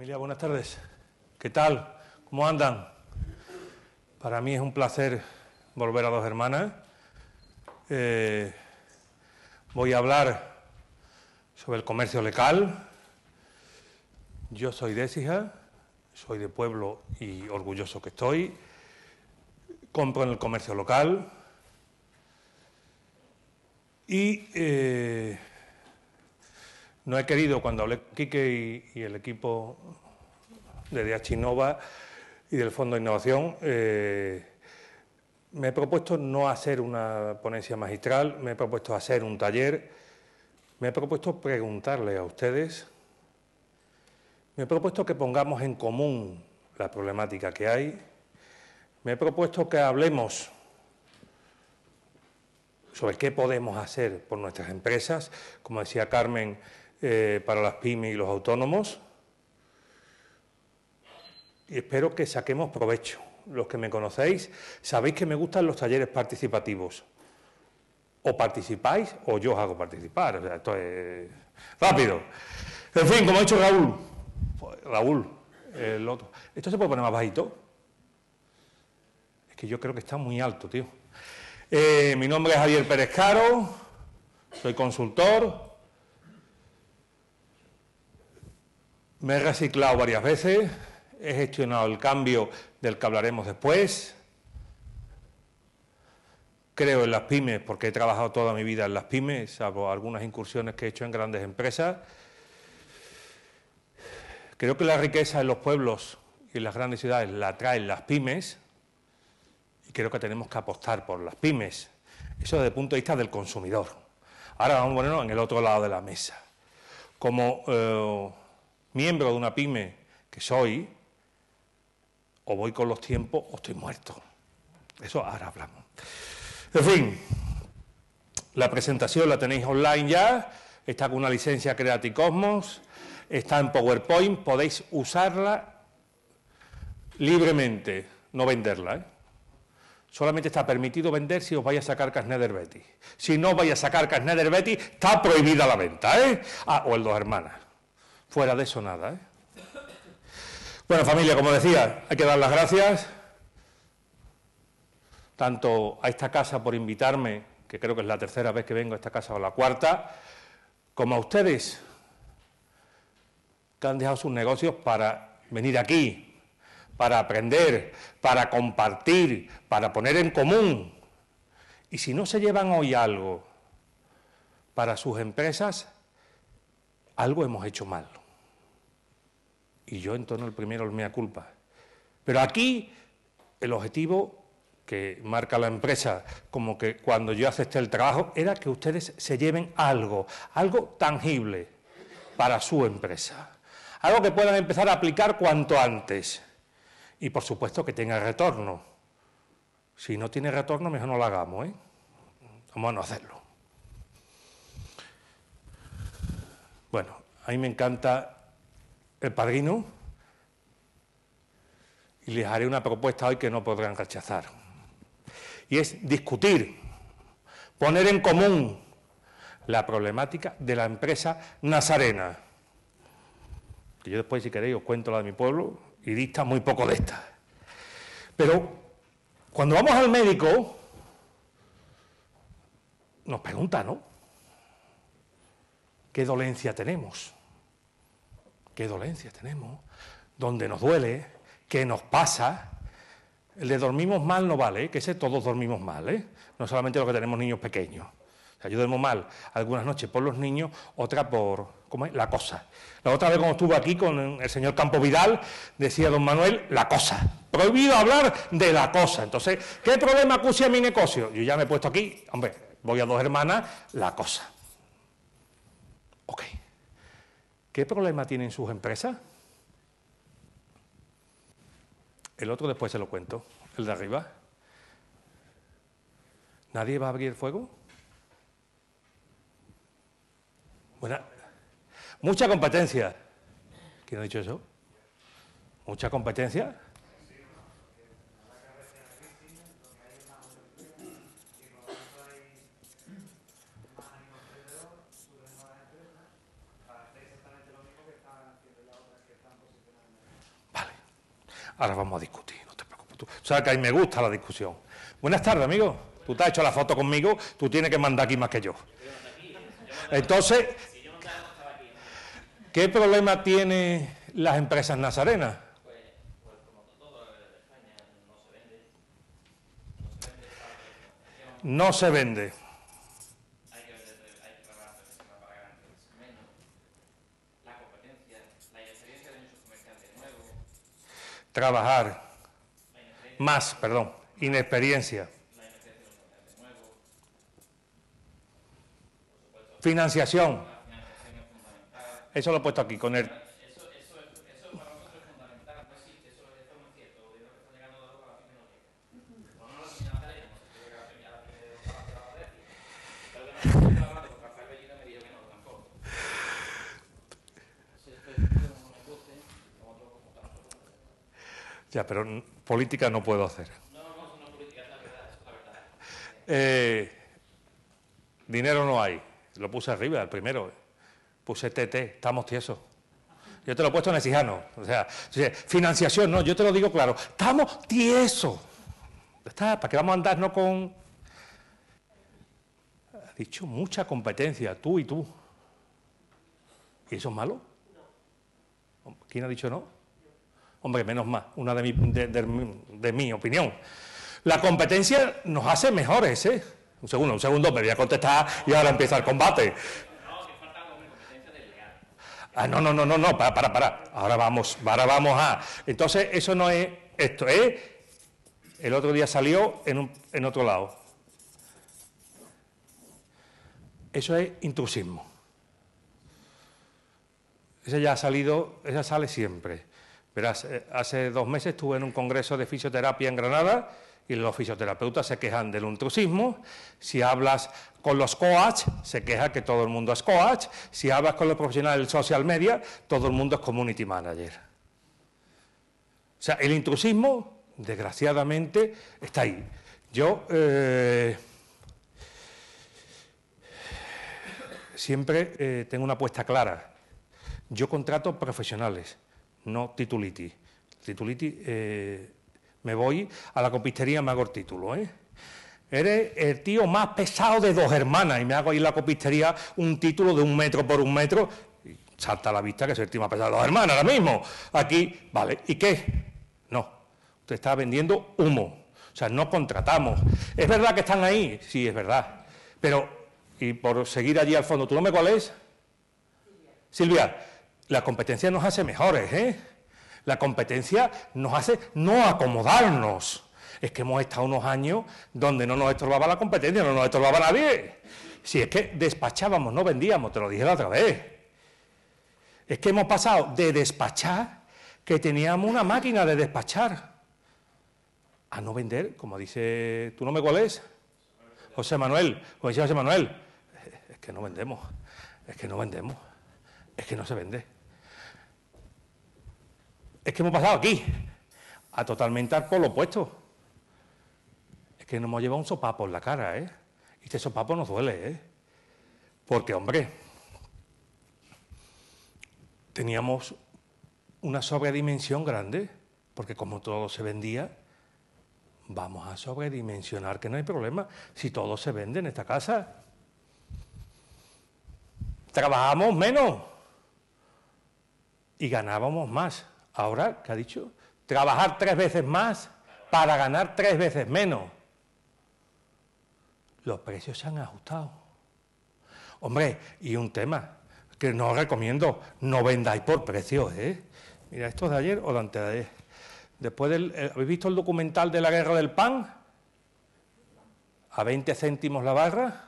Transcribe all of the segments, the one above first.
Familia, buenas tardes. ¿Qué tal? ¿Cómo andan? Para mí es un placer volver a dos hermanas. Eh, voy a hablar sobre el comercio local. Yo soy de soy de pueblo y orgulloso que estoy. Compro en el comercio local. Y eh, no he querido, cuando hablé con Quique y, el equipo de DH Innova y del Fondo de Innovación, eh, me he propuesto no hacer una ponencia magistral, me he propuesto hacer un taller, me he propuesto preguntarle a ustedes, me he propuesto que pongamos en común la problemática que hay, me he propuesto que hablemos sobre qué podemos hacer por nuestras empresas. Como decía Carmen, eh, para las pymes y los autónomos. Y espero que saquemos provecho. Los que me conocéis, sabéis que me gustan los talleres participativos. O participáis o yo os hago participar. esto es rápido. En fin, como ha dicho Raúl, pues, Raúl, el otro. ¿Esto se puede poner más bajito? Es que yo creo que está muy alto, tío. Eh, mi nombre es Javier Pérez Caro, soy consultor, Me he reciclado varias veces, he gestionado el cambio del que hablaremos después. Creo en las pymes porque he trabajado toda mi vida en las pymes, salvo algunas incursiones que he hecho en grandes empresas. Creo que la riqueza en los pueblos y en las grandes ciudades la traen las pymes y creo que tenemos que apostar por las pymes. Eso desde el punto de vista del consumidor. Ahora vamos a en el otro lado de la mesa. Como eh, miembro de una pyme que soy, o voy con los tiempos o estoy muerto. Eso ahora hablamos. En fin, la presentación la tenéis online ya, está con una licencia Creative Cosmos, está en PowerPoint, podéis usarla libremente, no venderla. ¿eh? Solamente está permitido vender si os vais a sacar casneder Betty. Si no os vais a sacar casneder Betty, está prohibida la venta, ¿eh? Ah, o el dos hermanas. Fuera de eso nada. ¿eh? Bueno, familia, como decía, hay que dar las gracias tanto a esta casa por invitarme, que creo que es la tercera vez que vengo a esta casa o la cuarta, como a ustedes que han dejado sus negocios para venir aquí, para aprender, para compartir, para poner en común. Y si no se llevan hoy algo para sus empresas, algo hemos hecho mal y yo en torno al primero el mea culpa. Pero aquí el objetivo que marca la empresa, como que cuando yo acepté el trabajo, era que ustedes se lleven algo, algo tangible para su empresa, algo que puedan empezar a aplicar cuanto antes y por supuesto que tenga retorno. Si no tiene retorno, mejor no lo hagamos, ¿eh? Vamos a no hacerlo. Bueno, a mí me encanta el padrino y les haré una propuesta hoy que no podrán rechazar. Y es discutir, poner en común la problemática de la empresa nazarena. Que yo después, si queréis, os cuento la de mi pueblo y dista muy poco de esta. Pero cuando vamos al médico, nos pregunta, ¿no? ¿Qué dolencia tenemos? qué dolencias tenemos, ¿Dónde nos duele, qué nos pasa. El de dormimos mal no vale, que ese todos dormimos mal, ¿eh? no solamente los que tenemos niños pequeños. O sea, yo duermo mal algunas noches por los niños, otra por ¿cómo es? la cosa. La otra vez cuando estuve aquí con el señor Campo Vidal, decía don Manuel, la cosa. Prohibido hablar de la cosa. Entonces, ¿qué problema a mi negocio? Yo ya me he puesto aquí, hombre, voy a dos hermanas, la cosa. Ok. ¿Qué problema tienen sus empresas? El otro después se lo cuento, el de arriba. ¿Nadie va a abrir fuego? Mucha competencia. ¿Quién ha dicho eso? Mucha competencia. Ahora vamos a discutir, no te preocupes. Tú, o sea, que a mí me gusta la discusión. Buenas tardes, amigo. Tú te has hecho la foto conmigo, tú tienes que mandar aquí más que yo. Entonces, ¿qué problema tienen las empresas nazarenas? No se vende. trabajar más, perdón, inexperiencia. Financiación. Eso lo he puesto aquí, con el pero política no puedo hacer. No, no, la verdad. Eh, dinero no hay. Lo puse arriba, el primero. Puse TT, estamos tiesos. Yo te lo he puesto en el Cijano. O sea, financiación, no, yo te lo digo claro. Estamos tiesos. Está, ¿para qué vamos a andarnos con...? Ha dicho mucha competencia, tú y tú. ¿Y eso es malo? No. ¿Quién ha dicho no? Hombre, menos más, una de mi, de, mi opinión. La competencia nos hace mejores, ¿eh? Un segundo, un segundo, me voy a contestar y ahora empieza el combate. Ah, no, no, no, no, no, para, para, para. Ahora vamos, ahora vamos a. Entonces, eso no es esto, es. ¿eh? El otro día salió en, otro lado. Eso es intrusismo. Ese ya ha salido, esa sale siempre. Pero hace, dos meses estuve en un congreso de fisioterapia en Granada y los fisioterapeutas se quejan del intrusismo. Si hablas con los coaches se queja que todo el mundo es coach. Si hablas con los profesionales del social media, todo el mundo es community manager. O sea, el intrusismo, desgraciadamente, está ahí. Yo eh, siempre eh, tengo una apuesta clara. Yo contrato profesionales no tituliti, tituliti. Eh, me voy a la copistería, me hago título, ¿eh? Eres el tío más pesado de dos hermanas y me hago ahí en la copistería un título de un metro por un metro. salta la vista que soy el tío más pesado de dos hermanas ahora mismo. Aquí, vale, ¿y qué? No, usted está vendiendo humo. O sea, no contratamos. Es verdad que están ahí, sí, es verdad. Pero, y por seguir allí al fondo, no me cuál es? Silvia. Silvia la competencia nos hace mejores, ¿eh? La competencia nos hace no acomodarnos. Es que hemos estado unos años donde no nos estorbaba la competencia, no nos estorbaba nadie. Si es que despachábamos, no vendíamos, te lo dije la otra vez. Es que hemos pasado de despachar, que teníamos una máquina de despachar, a no vender, como dice, ¿tú no me cuál José Manuel, José Manuel, es que no vendemos, es que no vendemos, es que no se vende es que hemos pasado aquí, a totalmente al polo opuesto. Es que nos hemos llevado un sopapo en la cara, ¿eh? Y este sopapo nos duele, ¿eh? Porque, hombre, teníamos una sobredimensión grande, porque como todo se vendía, vamos a sobredimensionar, que no hay problema, si todo se vende en esta casa. Trabajamos menos y ganábamos más. Ahora, ¿qué ha dicho? Trabajar tres veces más para ganar tres veces menos. Los precios se han ajustado. Hombre, y un tema que no recomiendo, no vendáis por precios, ¿eh? Mira, esto es de ayer o de antes de ayer. Después del, eh, ¿Habéis visto el documental de la guerra del pan? A 20 céntimos la barra,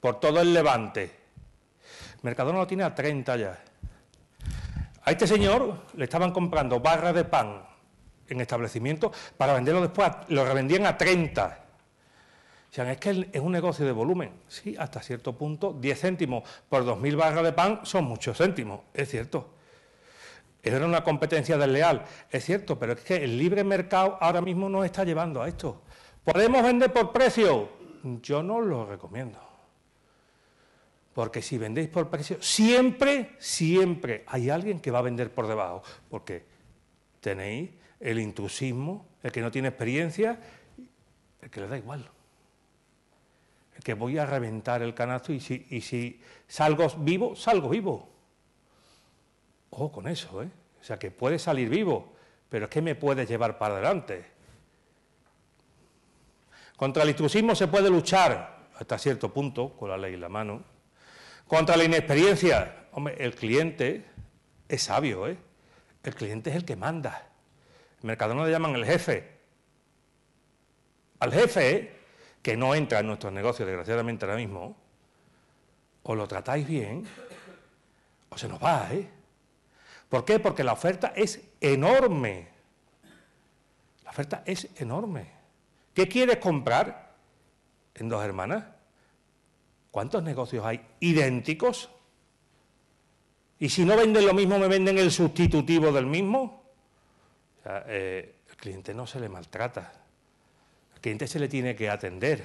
por todo el levante. Mercadona lo tiene a 30 ya. A este señor le estaban comprando barras de pan en establecimiento para venderlo después, lo revendían a 30. O sea, es que es un negocio de volumen. Sí, hasta cierto punto, 10 céntimos por 2.000 barras de pan son muchos céntimos, es cierto. Era una competencia desleal, es cierto, pero es que el libre mercado ahora mismo nos está llevando a esto. ¿Podemos vender por precio? Yo no lo recomiendo. Porque si vendéis por precio, siempre, siempre hay alguien que va a vender por debajo. Porque tenéis el intrusismo, el que no tiene experiencia, el que le da igual. El que voy a reventar el canasto y si, y si salgo vivo, salgo vivo. Ojo con eso, ¿eh? O sea, que puede salir vivo, pero es que me puede llevar para adelante. Contra el intrusismo se puede luchar hasta cierto punto, con la ley en la mano, contra la inexperiencia, hombre, el cliente es sabio, ¿eh? El cliente es el que manda. En Mercadona le llaman el jefe. Al jefe, ¿eh? que no entra en nuestros negocios, desgraciadamente ahora mismo, o lo tratáis bien, o se nos va, ¿eh? ¿Por qué? Porque la oferta es enorme. La oferta es enorme. ¿Qué quieres comprar en dos hermanas? ¿Cuántos negocios hay idénticos? Y si no venden lo mismo, me venden el sustitutivo del mismo. Eh, el cliente no se le maltrata. El cliente se le tiene que atender.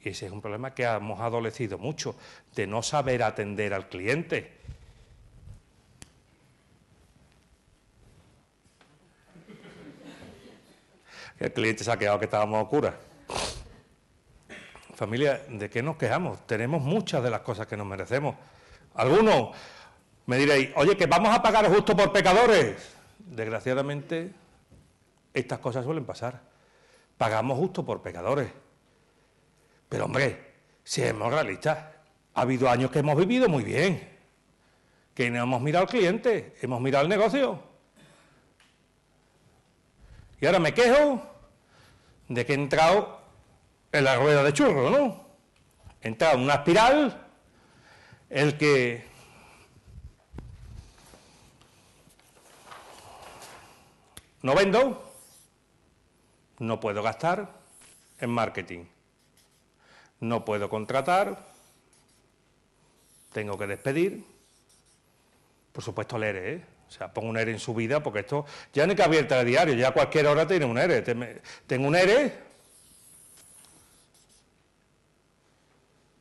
Y ese es un problema que hemos adolecido mucho, de no saber atender al cliente. El cliente se ha quedado que estábamos locura. Familia, ¿de qué nos quejamos? Tenemos muchas de las cosas que nos merecemos. Algunos me diréis, oye, que vamos a pagar justo por pecadores. Desgraciadamente, estas cosas suelen pasar. Pagamos justo por pecadores. Pero hombre, si seamos realistas, ha habido años que hemos vivido muy bien, que no hemos mirado al cliente, hemos mirado al negocio. Y ahora me quejo de que he entrado en la rueda de churro, ¿no? Entra en una espiral, el que no vendo, no puedo gastar en marketing, no puedo contratar, tengo que despedir, por supuesto el ERE, ¿eh? o sea, pongo un ERE en su vida, porque esto ya no hay que abierta el diario, ya a cualquier hora tiene un ERE, tengo un ERE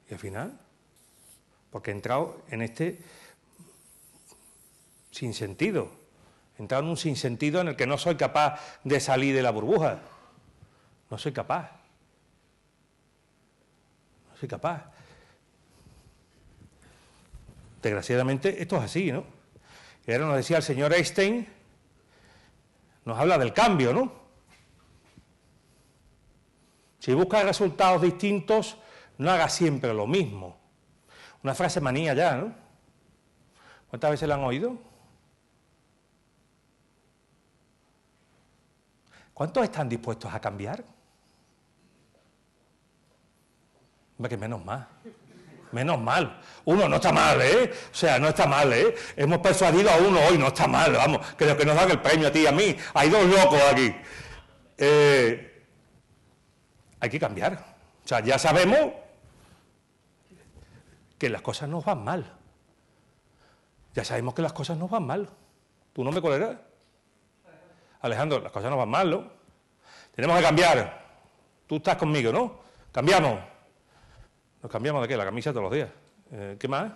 Y al final, porque he entrado en este sinsentido, he entrado en un sinsentido en el que no soy capaz de salir de la burbuja. No soy capaz. No soy capaz. Desgraciadamente, esto es así, ¿no? Y ahora nos decía el señor Einstein, nos habla del cambio, ¿no? Si buscas resultados distintos, no haga siempre lo mismo. Una frase manía ya, ¿no? ¿Cuántas veces la han oído? ¿Cuántos están dispuestos a cambiar? Hombre, que menos mal. Menos mal. Uno no está mal, ¿eh? O sea, no está mal, ¿eh? Hemos persuadido a uno hoy, no está mal, vamos. Creo que nos dan el premio a ti y a mí. Hay dos locos aquí. Eh, hay que cambiar. O sea, ya sabemos que las cosas nos van mal. Ya sabemos que las cosas nos van mal. ¿Tú no me coleras Alejandro, las cosas nos van mal, ¿no? Tenemos que cambiar. Tú estás conmigo, ¿no? Cambiamos. Nos cambiamos de qué? La camisa todos los días. Eh, ¿Qué más?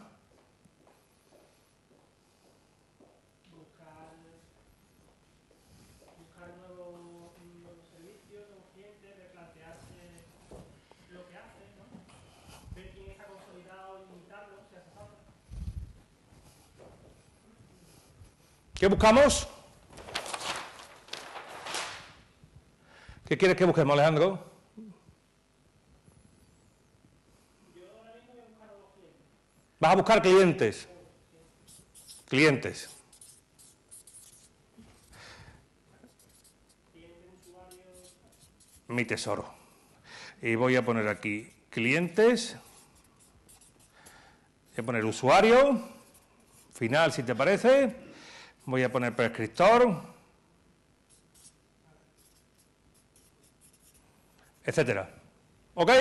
¿Qué buscamos? ¿Qué quieres que busquemos, Alejandro? Vas a buscar clientes. Clientes. Mi tesoro. Y voy a poner aquí clientes. Voy a poner usuario. Final, si te parece. Voy a poner prescriptor, etcétera. ¿Ok?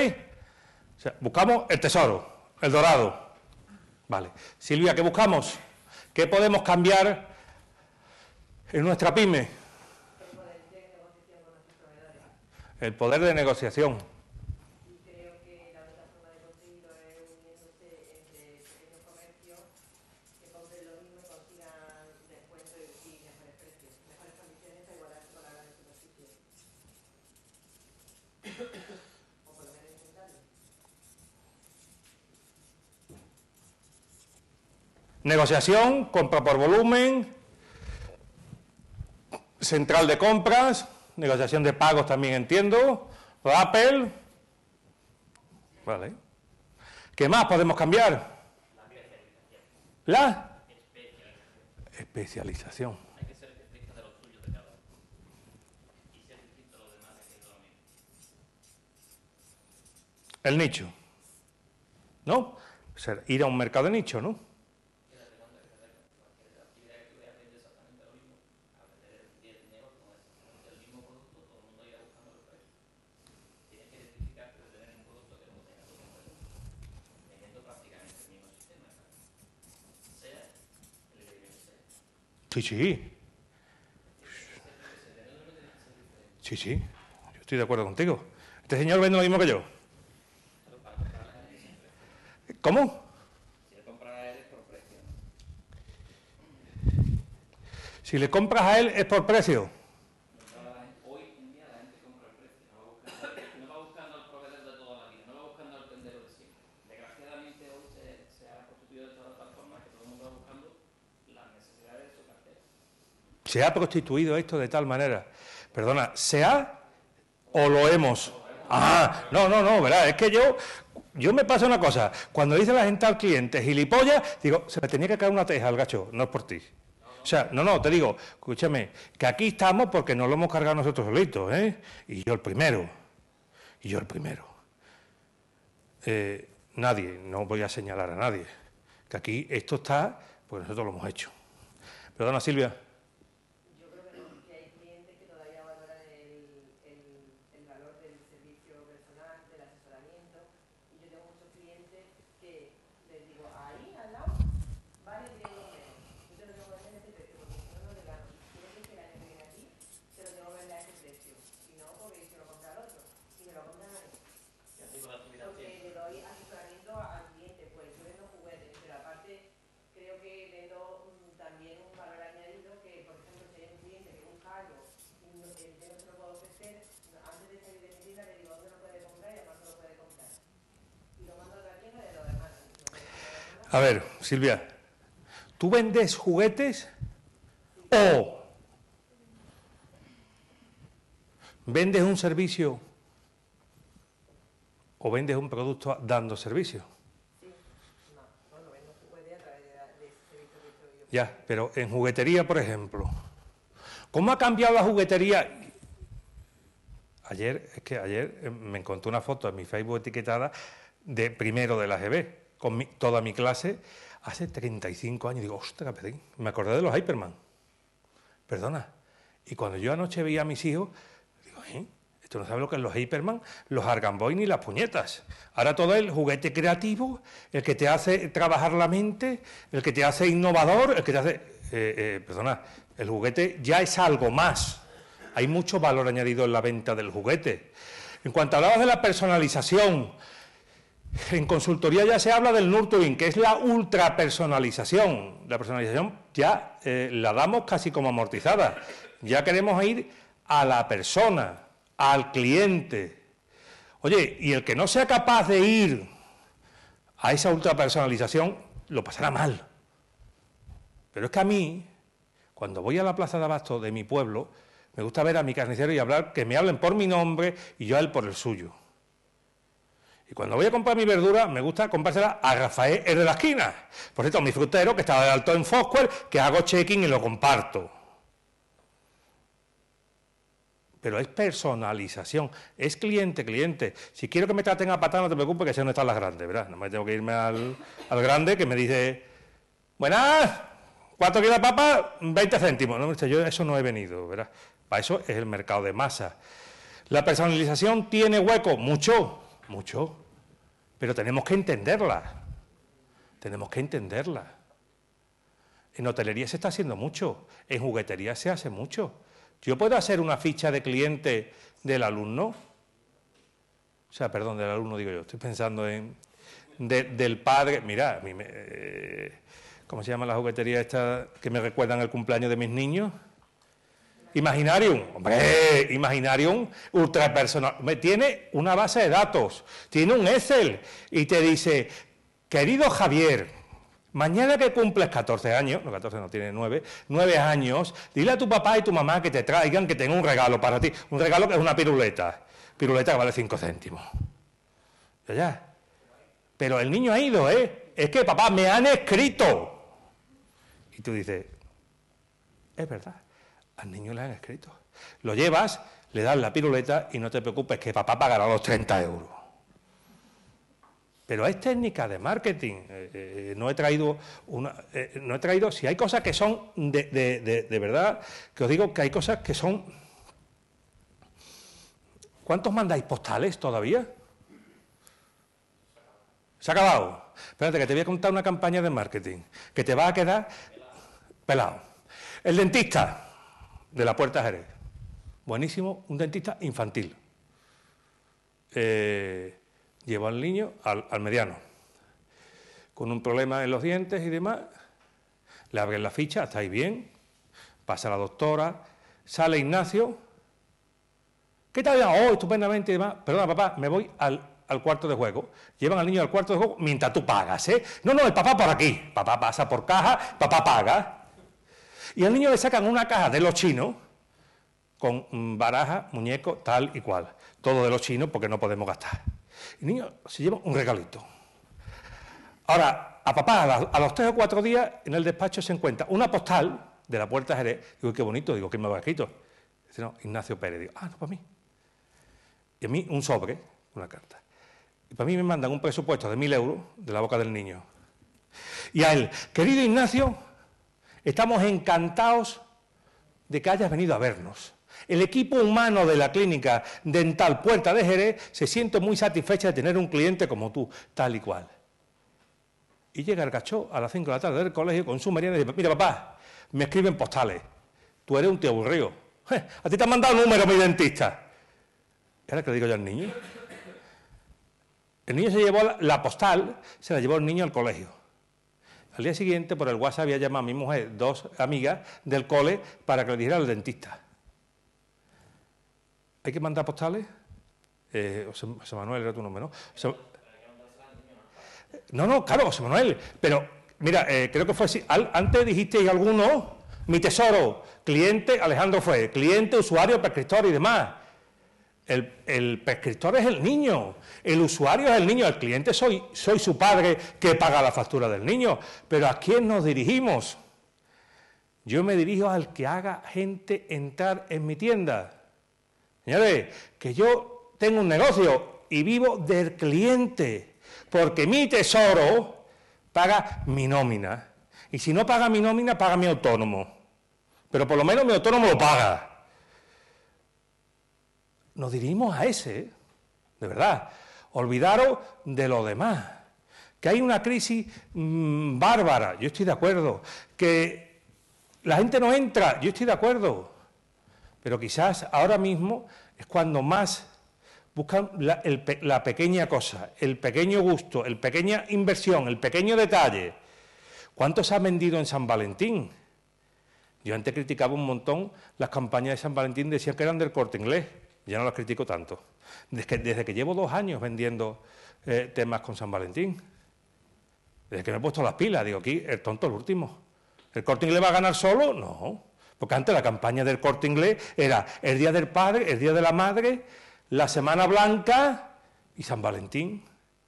buscamos el tesoro, el dorado. Vale. Silvia, ¿qué buscamos? ¿Qué podemos cambiar en nuestra pyme? El poder de negociación. Negociación, compra por volumen, central de compras, negociación de pagos también entiendo, Rappel, ¿Qué más podemos cambiar? La especialización. Hay que ser de cada uno. Y ser El nicho. ¿No? ir a un mercado de nicho, ¿no? Sí, sí. Sí, sí. Yo estoy de acuerdo contigo. Este señor vende lo mismo que yo. ¿Cómo? Si le compras a él es por precio. Se ha prostituido esto de tal manera. Perdona, ¿se ha o lo hemos? Ah, no, no, no, ¿verdad? Es que yo, yo me pasa una cosa. Cuando dice la gente al cliente gilipollas, digo, se le tenía que caer una teja al gacho, no es por ti. O sea, no, no, te digo, escúchame, que aquí estamos porque nos lo hemos cargado nosotros solitos, ¿eh? Y yo el primero. Y yo el primero. Eh, nadie, no voy a señalar a nadie. Que aquí esto está porque nosotros lo hemos hecho. Perdona, Silvia. A ver, Silvia, ¿tú vendes juguetes o vendes un servicio o vendes un producto dando servicio? Ya, pero en juguetería, por ejemplo, ¿cómo ha cambiado la juguetería? Ayer, es que ayer eh, me encontré una foto en mi Facebook etiquetada de primero de la GB con toda mi clase hace 35 años. Digo, ostras, me acordé de los Hyperman. Perdona. Y cuando yo anoche veía a mis hijos, digo, ¿Eh? Esto no sabe lo que son los Hyperman, los Argamboy ni las puñetas. Ahora todo el juguete creativo, el que te hace trabajar la mente, el que te hace innovador, el que te hace. Eh, eh, perdona, el juguete ya es algo más. Hay mucho valor añadido en la venta del juguete. En cuanto hablabas de la personalización, en consultoría ya se habla del nurturing, que es la ultrapersonalización. La personalización ya eh, la damos casi como amortizada. Ya queremos ir a la persona, al cliente. Oye, y el que no sea capaz de ir a esa ultrapersonalización, lo pasará mal. Pero es que a mí, cuando voy a la plaza de abasto de mi pueblo, me gusta ver a mi carnicero y hablar, que me hablen por mi nombre y yo a él por el suyo. Y cuando voy a comprar mi verdura, me gusta comprársela a Rafael, el de la esquina. Por cierto, mi frutero, que estaba de alto en software que hago checking y lo comparto. Pero es personalización, es cliente, cliente. Si quiero que me traten a patada, no te preocupes, que sé no están las grandes, ¿verdad? No me tengo que irme al, grande que me dice, buenas, ¿Cuánto queda papa? 20 céntimos. No, yo eso no he venido, ¿verdad? Para eso es el mercado de masa. ¿La personalización tiene hueco? Mucho, mucho pero tenemos que entenderla. Tenemos que entenderla. En hotelería se está haciendo mucho, en juguetería se hace mucho. Yo puedo hacer una ficha de cliente del alumno, o sea, perdón, del alumno digo yo, estoy pensando en del padre. Mira, a eh, ¿cómo se llama la juguetería esta que me recuerdan el cumpleaños de mis niños? Imaginarium, hombre, Imaginarium ultrapersonal. Tiene una base de datos, tiene un Excel y te dice, querido Javier, mañana que cumples 14 años, no 14 no tiene 9, 9 años, dile a tu papá y tu mamá que te traigan, que tengo un regalo para ti, un regalo que es una piruleta, piruleta que vale 5 céntimos. Ya, Pero el niño ha ido, ¿eh? Es que papá me han escrito. Y tú dices, es verdad. Al niño le han escrito. Lo llevas, le das la piruleta y no te preocupes que papá pagará los 30 euros. Pero es técnica de marketing. Eh, eh, eh, no he traído una, no he traído. Si hay cosas que son de, verdad, que os digo que hay cosas que son. ¿Cuántos mandáis postales todavía? Se ha acabado. Espérate, que te voy a contar una campaña de marketing que te va a quedar pelado. El dentista de la Puerta Jerez. Buenísimo, un dentista infantil. Eh, al niño al, mediano, con un problema en los dientes y demás. Le abren la ficha, está ahí bien. Pasa la doctora, sale Ignacio. ¿Qué tal? Ah, oh, estupendamente y demás. Perdona, papá, me voy al, al cuarto de juego. Llevan al niño al cuarto de juego mientras tú pagas, ¿eh? No, no, el papá por aquí. Papá pasa por caja, papá paga. Y al niño le sacan una caja de los chinos con mm, baraja, muñeco, tal y cual. Todo de los chinos porque no podemos gastar. El niño se lleva un regalito. Ahora, a papá, a los tres o cuatro días, en el despacho se encuentra una postal de la puerta de Jerez. Digo, qué bonito, digo, ¿qué me va Dice, no, Ignacio Pérez. Digo, ah, no, para mí. Y a mí un sobre, una carta. Y para mí me mandan un presupuesto de mil euros de la boca del niño. Y a él, querido Ignacio, Estamos encantados de que hayas venido a vernos. El equipo humano de la clínica dental Puerta de Jerez se siente muy satisfecha de tener un cliente como tú, tal y cual. Y llega el cachó a las 5 de la tarde del colegio con su mariana. y dice, mira papá, me escriben postales. Tú eres un tío aburrido. A ti te han mandado un número mi dentista. ¿Y ahora qué le digo yo al niño? El niño se llevó la postal, se la llevó el niño al colegio. Al día siguiente, por el WhatsApp, había llamado a mi mujer, dos amigas del cole, para que le dijera al dentista. ¿Hay que mandar postales? Eh, José, Manuel era tu nombre, ¿no? no, no, claro, José Manuel. Pero, mira, eh, creo que fue así. antes dijisteis alguno, mi tesoro, cliente, Alejandro fue, cliente, usuario, prescriptor y demás. El, prescriptor es el niño, el usuario es el niño, el cliente soy, soy su padre que paga la factura del niño. Pero ¿a quién nos dirigimos? Yo me dirijo al que haga gente entrar en mi tienda. Señores, que yo tengo un negocio y vivo del cliente, porque mi tesoro paga mi nómina. Y si no paga mi nómina, paga mi autónomo. Pero por lo menos mi autónomo lo paga nos dirigimos a ese, de verdad. Olvidaros de lo demás. Que hay una crisis mm, bárbara, yo estoy de acuerdo. Que la gente no entra, yo estoy de acuerdo. Pero quizás ahora mismo es cuando más buscan la, pequeña cosa, el pequeño gusto, la pequeña inversión, el pequeño detalle. ¿Cuánto se ha vendido en San Valentín? Yo antes criticaba un montón las campañas de San Valentín, decía que eran del corte inglés ya no las critico tanto. Desde que, desde que llevo dos años vendiendo eh, temas con San Valentín, desde que me he puesto las pilas, digo, aquí el tonto el último. ¿El corte inglés va a ganar solo? No. Porque antes la campaña del corte inglés era el día del padre, el día de la madre, la semana blanca y San Valentín.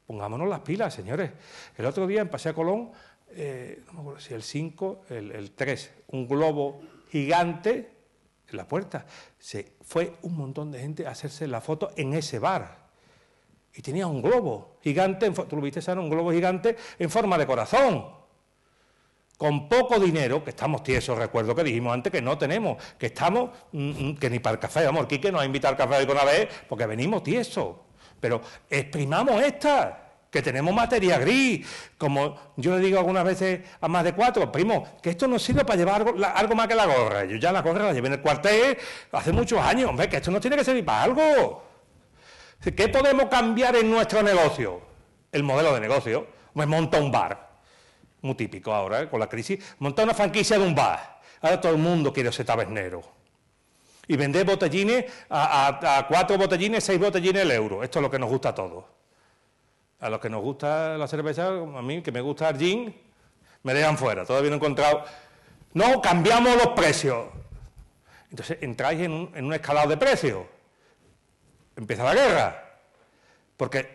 Pongámonos las pilas, señores. El otro día en Paseo Colón, eh, no me acuerdo si el 5, el, el 3, un globo gigante en la puerta. Se fue un montón de gente a hacerse la foto en ese bar. Y tenía un globo gigante, tú lo viste, Sara, un globo gigante en forma de corazón. Con poco dinero, que estamos tiesos, recuerdo que dijimos antes que no tenemos, que estamos, mm, mm, que ni para el café, vamos, Quique nos ha invitado al café de con vez, porque venimos tiesos. Pero exprimamos esta que tenemos materia gris, como yo le digo algunas veces a más de cuatro, primo, que esto no sirve para llevar algo, más que la gorra. Yo ya la gorra la llevé en el cuartel hace muchos años, hombre, que esto no tiene que servir para algo. ¿Qué podemos cambiar en nuestro negocio? El modelo de negocio. Pues monta un bar, muy típico ahora ¿eh? con la crisis, monta una franquicia de un bar. Ahora todo el mundo quiere ser tabernero. Y vender botellines a cuatro botellines, seis botellines el euro. Esto es lo que nos gusta a todos a los que nos gusta la cerveza, a mí que me gusta el gin, me dejan fuera. Todavía no he encontrado. No, cambiamos los precios. Entonces entráis en un, escalado de precios. Empieza la guerra. Porque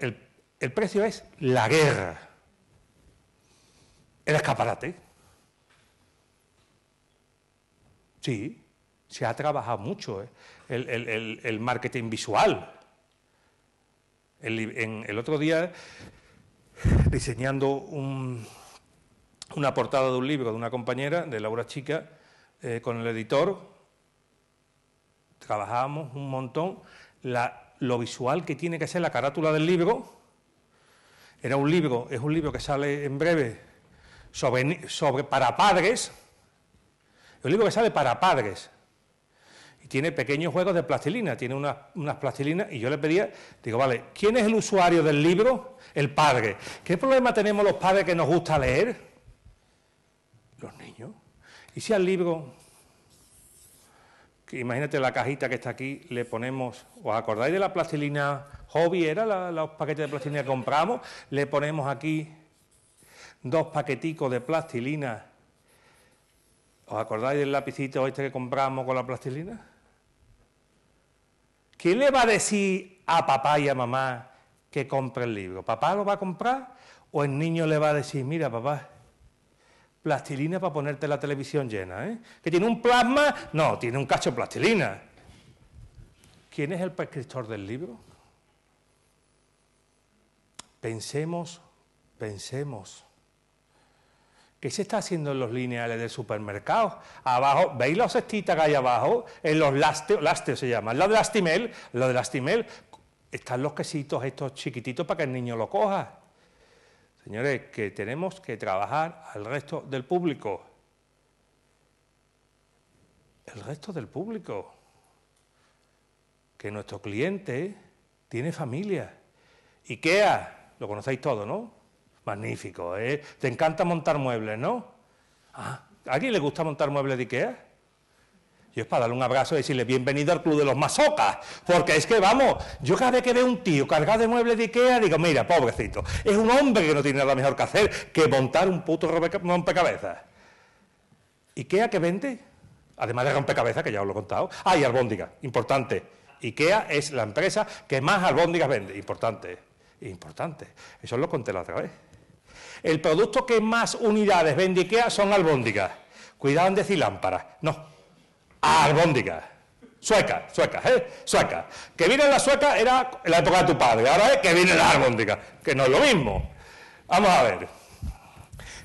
el, precio es la guerra. El escaparate. Sí, se ha trabajado mucho ¿eh? el marketing visual. El, otro día, diseñando una portada de un libro de una compañera, de Laura Chica, eh, con el editor, trabajábamos un montón lo visual que tiene que ser la carátula del libro. Era un libro, es un libro que sale en breve sobre, sobre para padres. Es un libro que sale para padres tiene pequeños juegos de plastilina, tiene unas, plastilinas, y yo le pedía, digo, vale, ¿quién es el usuario del libro? El padre. ¿Qué problema tenemos los padres que nos gusta leer? Los niños. ¿Y si al libro, imagínate la cajita que está aquí, le ponemos, ¿os acordáis de la plastilina hobby? Era los paquetes de plastilina que compramos, le ponemos aquí dos paqueticos de plastilina. ¿Os acordáis del lapicito este que compramos con la plastilina? ¿Quién le va a decir a papá y a mamá que compre el libro? ¿Papá lo va a comprar? ¿O el niño le va a decir, mira papá, plastilina para ponerte la televisión llena? ¿eh? ¿Que tiene un plasma? No, tiene un cacho de plastilina. ¿Quién es el prescriptor del libro? Pensemos, pensemos. ¿Qué se está haciendo en los lineales del supermercado? Abajo, ¿veis las cestitas que hay abajo? En los lásteos, lásteo se llama, los de lastimel, los de lastimel, están los quesitos estos chiquititos para que el niño lo coja. Señores, que tenemos que trabajar al resto del público. El resto del público. Que nuestro cliente tiene familia. IKEA, lo conocéis todo, ¿no? Magnífico, ¿eh? ¿Te encanta montar muebles, no? Ah, ¿A alguien le gusta montar muebles de Ikea? Yo es para darle un abrazo y decirle bienvenido al Club de los Masocas, porque es que vamos, yo cada vez que veo un tío cargado de muebles de Ikea, digo, mira, pobrecito, es un hombre que no tiene nada mejor que hacer que montar un puto rompecabezas. ¿Ikea que vende? Además de rompecabezas, que ya os lo he contado. Ah, y albóndiga, importante. IKEA es la empresa que más albóndigas vende, importante, importante. Eso lo conté la otra vez. El producto que más unidades vendiquea son albóndigas. Cuidado en decir lámparas. No, ah, albóndigas. Sueca, sueca, ¿eh? Sueca. Que en la sueca era en la época de tu padre, ahora es que viene la albóndiga, que no es lo mismo. Vamos a ver.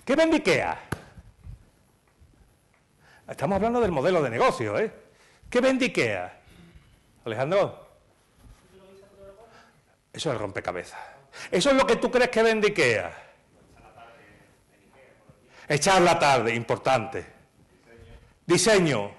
¿Qué vendiquea? Estamos hablando del modelo de negocio, ¿eh? ¿Qué vendiquea, Alejandro. Eso es el rompecabezas. Eso es lo que tú crees que vendiquea. Echar la tarde, importante. Diseño.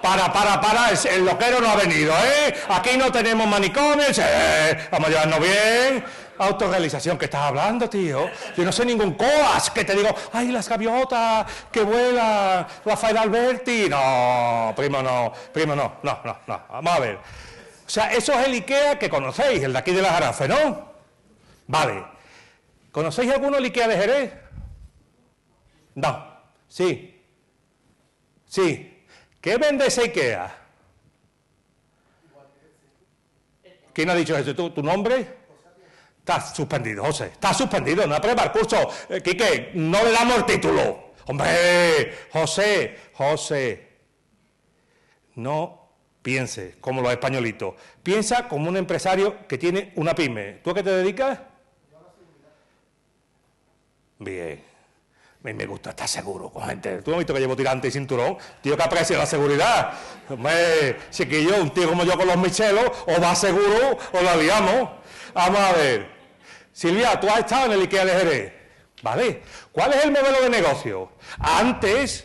Para, para, para, el loquero no ha venido, ¿eh? Aquí no tenemos manicones, eh, Vamos a llevarnos bien. Autorealización, ¿qué estás hablando, tío? Yo no soy ningún coas que te digo, ¡ay, las gaviotas que vuela Rafael Alberti! No, primo, no, primo, no, no, no, no. Vamos a ver. O sea, eso es el IKEA que conocéis, el de aquí de la Jarafe, ¿no? Vale. ¿Conocéis alguno el IKEA de Jerez? No. Sí. Sí. ¿Qué vende ese IKEA? ¿Quién ha dicho eso? ¿Tu, nombre? Está suspendido, José. Está suspendido. No aprueba el curso. Eh, Quique, no le damos el título. Hombre, José, José. No piense como los españolitos. Piensa como un empresario que tiene una pyme. ¿Tú a qué te dedicas? Bien. Me gusta estar seguro con gente. Tú has visto que llevo tirante y cinturón. Tío que aprecia la seguridad. Hombre, yo, un tío como yo con los michelos, o va seguro o la liamos. Vamos a ver. Silvia, tú has estado en el IKEA de ¿Vale? ¿Cuál es el modelo de negocio? Antes,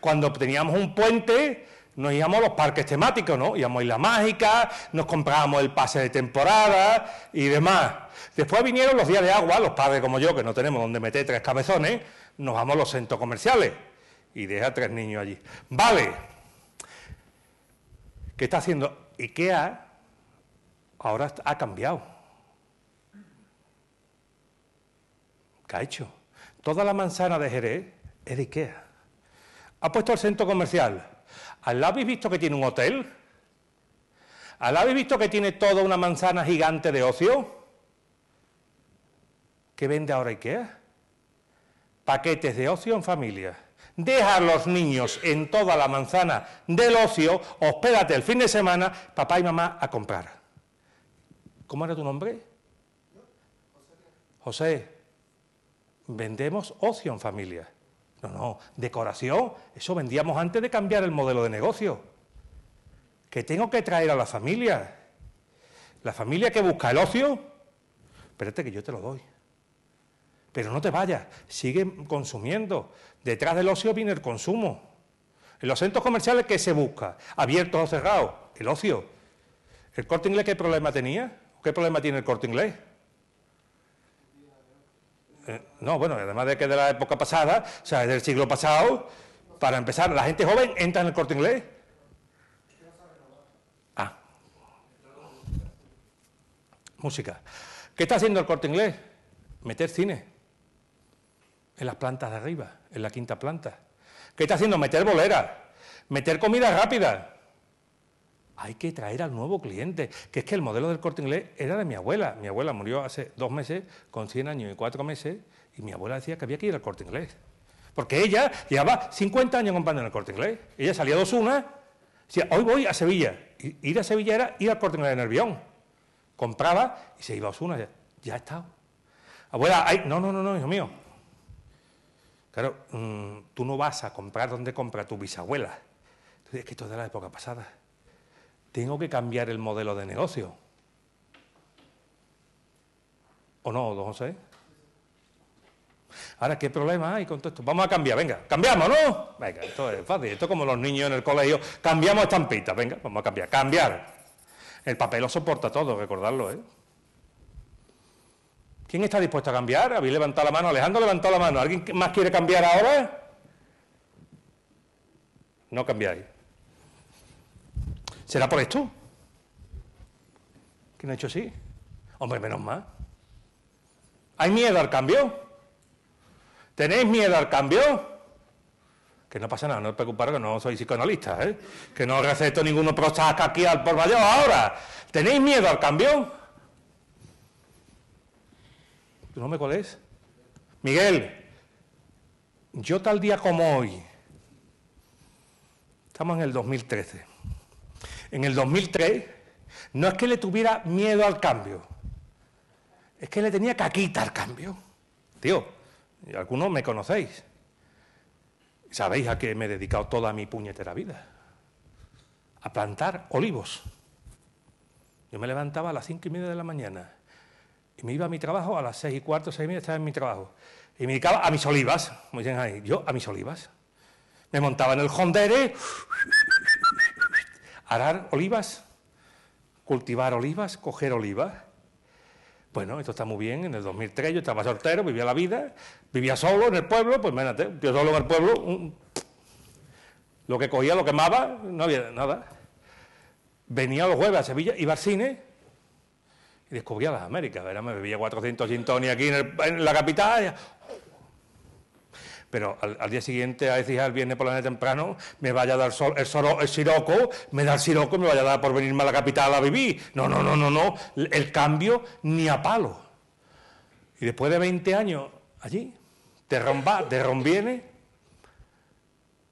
cuando teníamos un puente, nos íbamos a los parques temáticos, ¿no? Íbamos a Isla Mágica, nos comprábamos el pase de temporada y demás. Después vinieron los días de agua, los padres como yo, que no tenemos donde meter tres cabezones, nos vamos a los centros comerciales y deja tres niños allí. Vale. ¿Qué está haciendo? IKEA ahora ha cambiado. ¿Qué ha hecho? Toda la manzana de Jerez es de IKEA. Ha puesto el centro comercial. ¿Al lado habéis visto que tiene un hotel? ¿Al lado habéis visto que tiene toda una manzana gigante de ocio? ¿Qué vende ahora IKEA. Paquetes de ocio en familia. Deja a los niños en toda la manzana del ocio, hospédate el fin de semana, papá y mamá a comprar. ¿Cómo era tu nombre? José, vendemos ocio en familia. No, no, decoración, eso vendíamos antes de cambiar el modelo de negocio. Que tengo que traer a la familia. La familia que busca el ocio, espérate que yo te lo doy. Pero no te vayas, sigue consumiendo. Detrás del ocio viene el consumo. En los centros comerciales, ¿qué se busca? ¿Abiertos o cerrados? El ocio. ¿El corte inglés qué problema tenía? ¿Qué problema tiene el corte inglés? Eh, no, bueno, además de que de la época pasada, o sea, del siglo pasado, para empezar, la gente joven entra en el corte inglés. Ah. Música. ¿Qué está haciendo el corte inglés? Meter cine en las plantas de arriba, en la quinta planta. ¿Qué está haciendo? Meter boleras, meter comida rápida. Hay que traer al nuevo cliente, que es que el modelo del corte inglés era de mi abuela. Mi abuela murió hace dos meses, con 100 años y cuatro meses, y mi abuela decía que había que ir al corte inglés. Porque ella llevaba 50 años comprando en el corte inglés. Ella salía dos una, decía, hoy voy a Sevilla. ir a Sevilla era ir al corte inglés de Nervión. Compraba y se iba a Osuna. Ya, está. Abuela, ay, no, no, no, no, hijo mío, Claro, mm, tú no vas a comprar donde compra tu bisabuela. es que esto es de la época pasada. Tengo que cambiar el modelo de negocio. ¿O no, don José? Ahora, ¿qué problema hay con todo esto? Vamos a cambiar, venga, cambiamos, ¿no? Venga, esto es fácil, esto es como los niños en el colegio, cambiamos estampitas, venga, vamos a cambiar, cambiar. El papel lo soporta todo, recordarlo, ¿eh? ¿Quién está dispuesto a cambiar? Habéis levantado la mano, Alejandro levantado la mano. ¿Alguien más quiere cambiar ahora? No cambiáis. ¿Será por esto? ¿Quién ha hecho así? Hombre, menos mal. ¿Hay miedo al cambio? ¿Tenéis miedo al cambio? Que no pasa nada, no os preocupéis que no sois psicoanalistas, ¿eh? que no receto ninguno prostaca aquí al por mayor ahora. ¿Tenéis miedo al cambio? no me cuál Miguel, yo tal día como hoy, estamos en el 2013, en el 2003 no es que le tuviera miedo al cambio, es que le tenía que al cambio. Tío, algunos me conocéis, sabéis a qué me he dedicado toda mi puñetera vida, a plantar olivos. Yo me levantaba a las cinco y media de la mañana y me iba a mi trabajo a las seis y cuarto, seis y media estaba en mi trabajo. Y me dedicaba a mis olivas, como dicen ahí, yo a mis olivas. Me montaba en el jondere, arar olivas, cultivar olivas, coger olivas. Bueno, esto está muy bien, en el 2003 yo estaba soltero, vivía la vida, vivía solo en el pueblo, pues imagínate, yo solo en el pueblo, lo que cogía, lo quemaba, no había nada. Venía los jueves a Sevilla, iba al cine, y descubría las Américas. ¿verdad? Me bebía 400 gin aquí en, la capital. Pero al, día siguiente, a decir al viernes por la noche temprano, me vaya a dar el, siroco, me da el siroco y me vaya a dar por venirme a la capital a vivir. No, no, no, no, no. El cambio ni a palo. Y después de 20 años allí, te romba, te viene.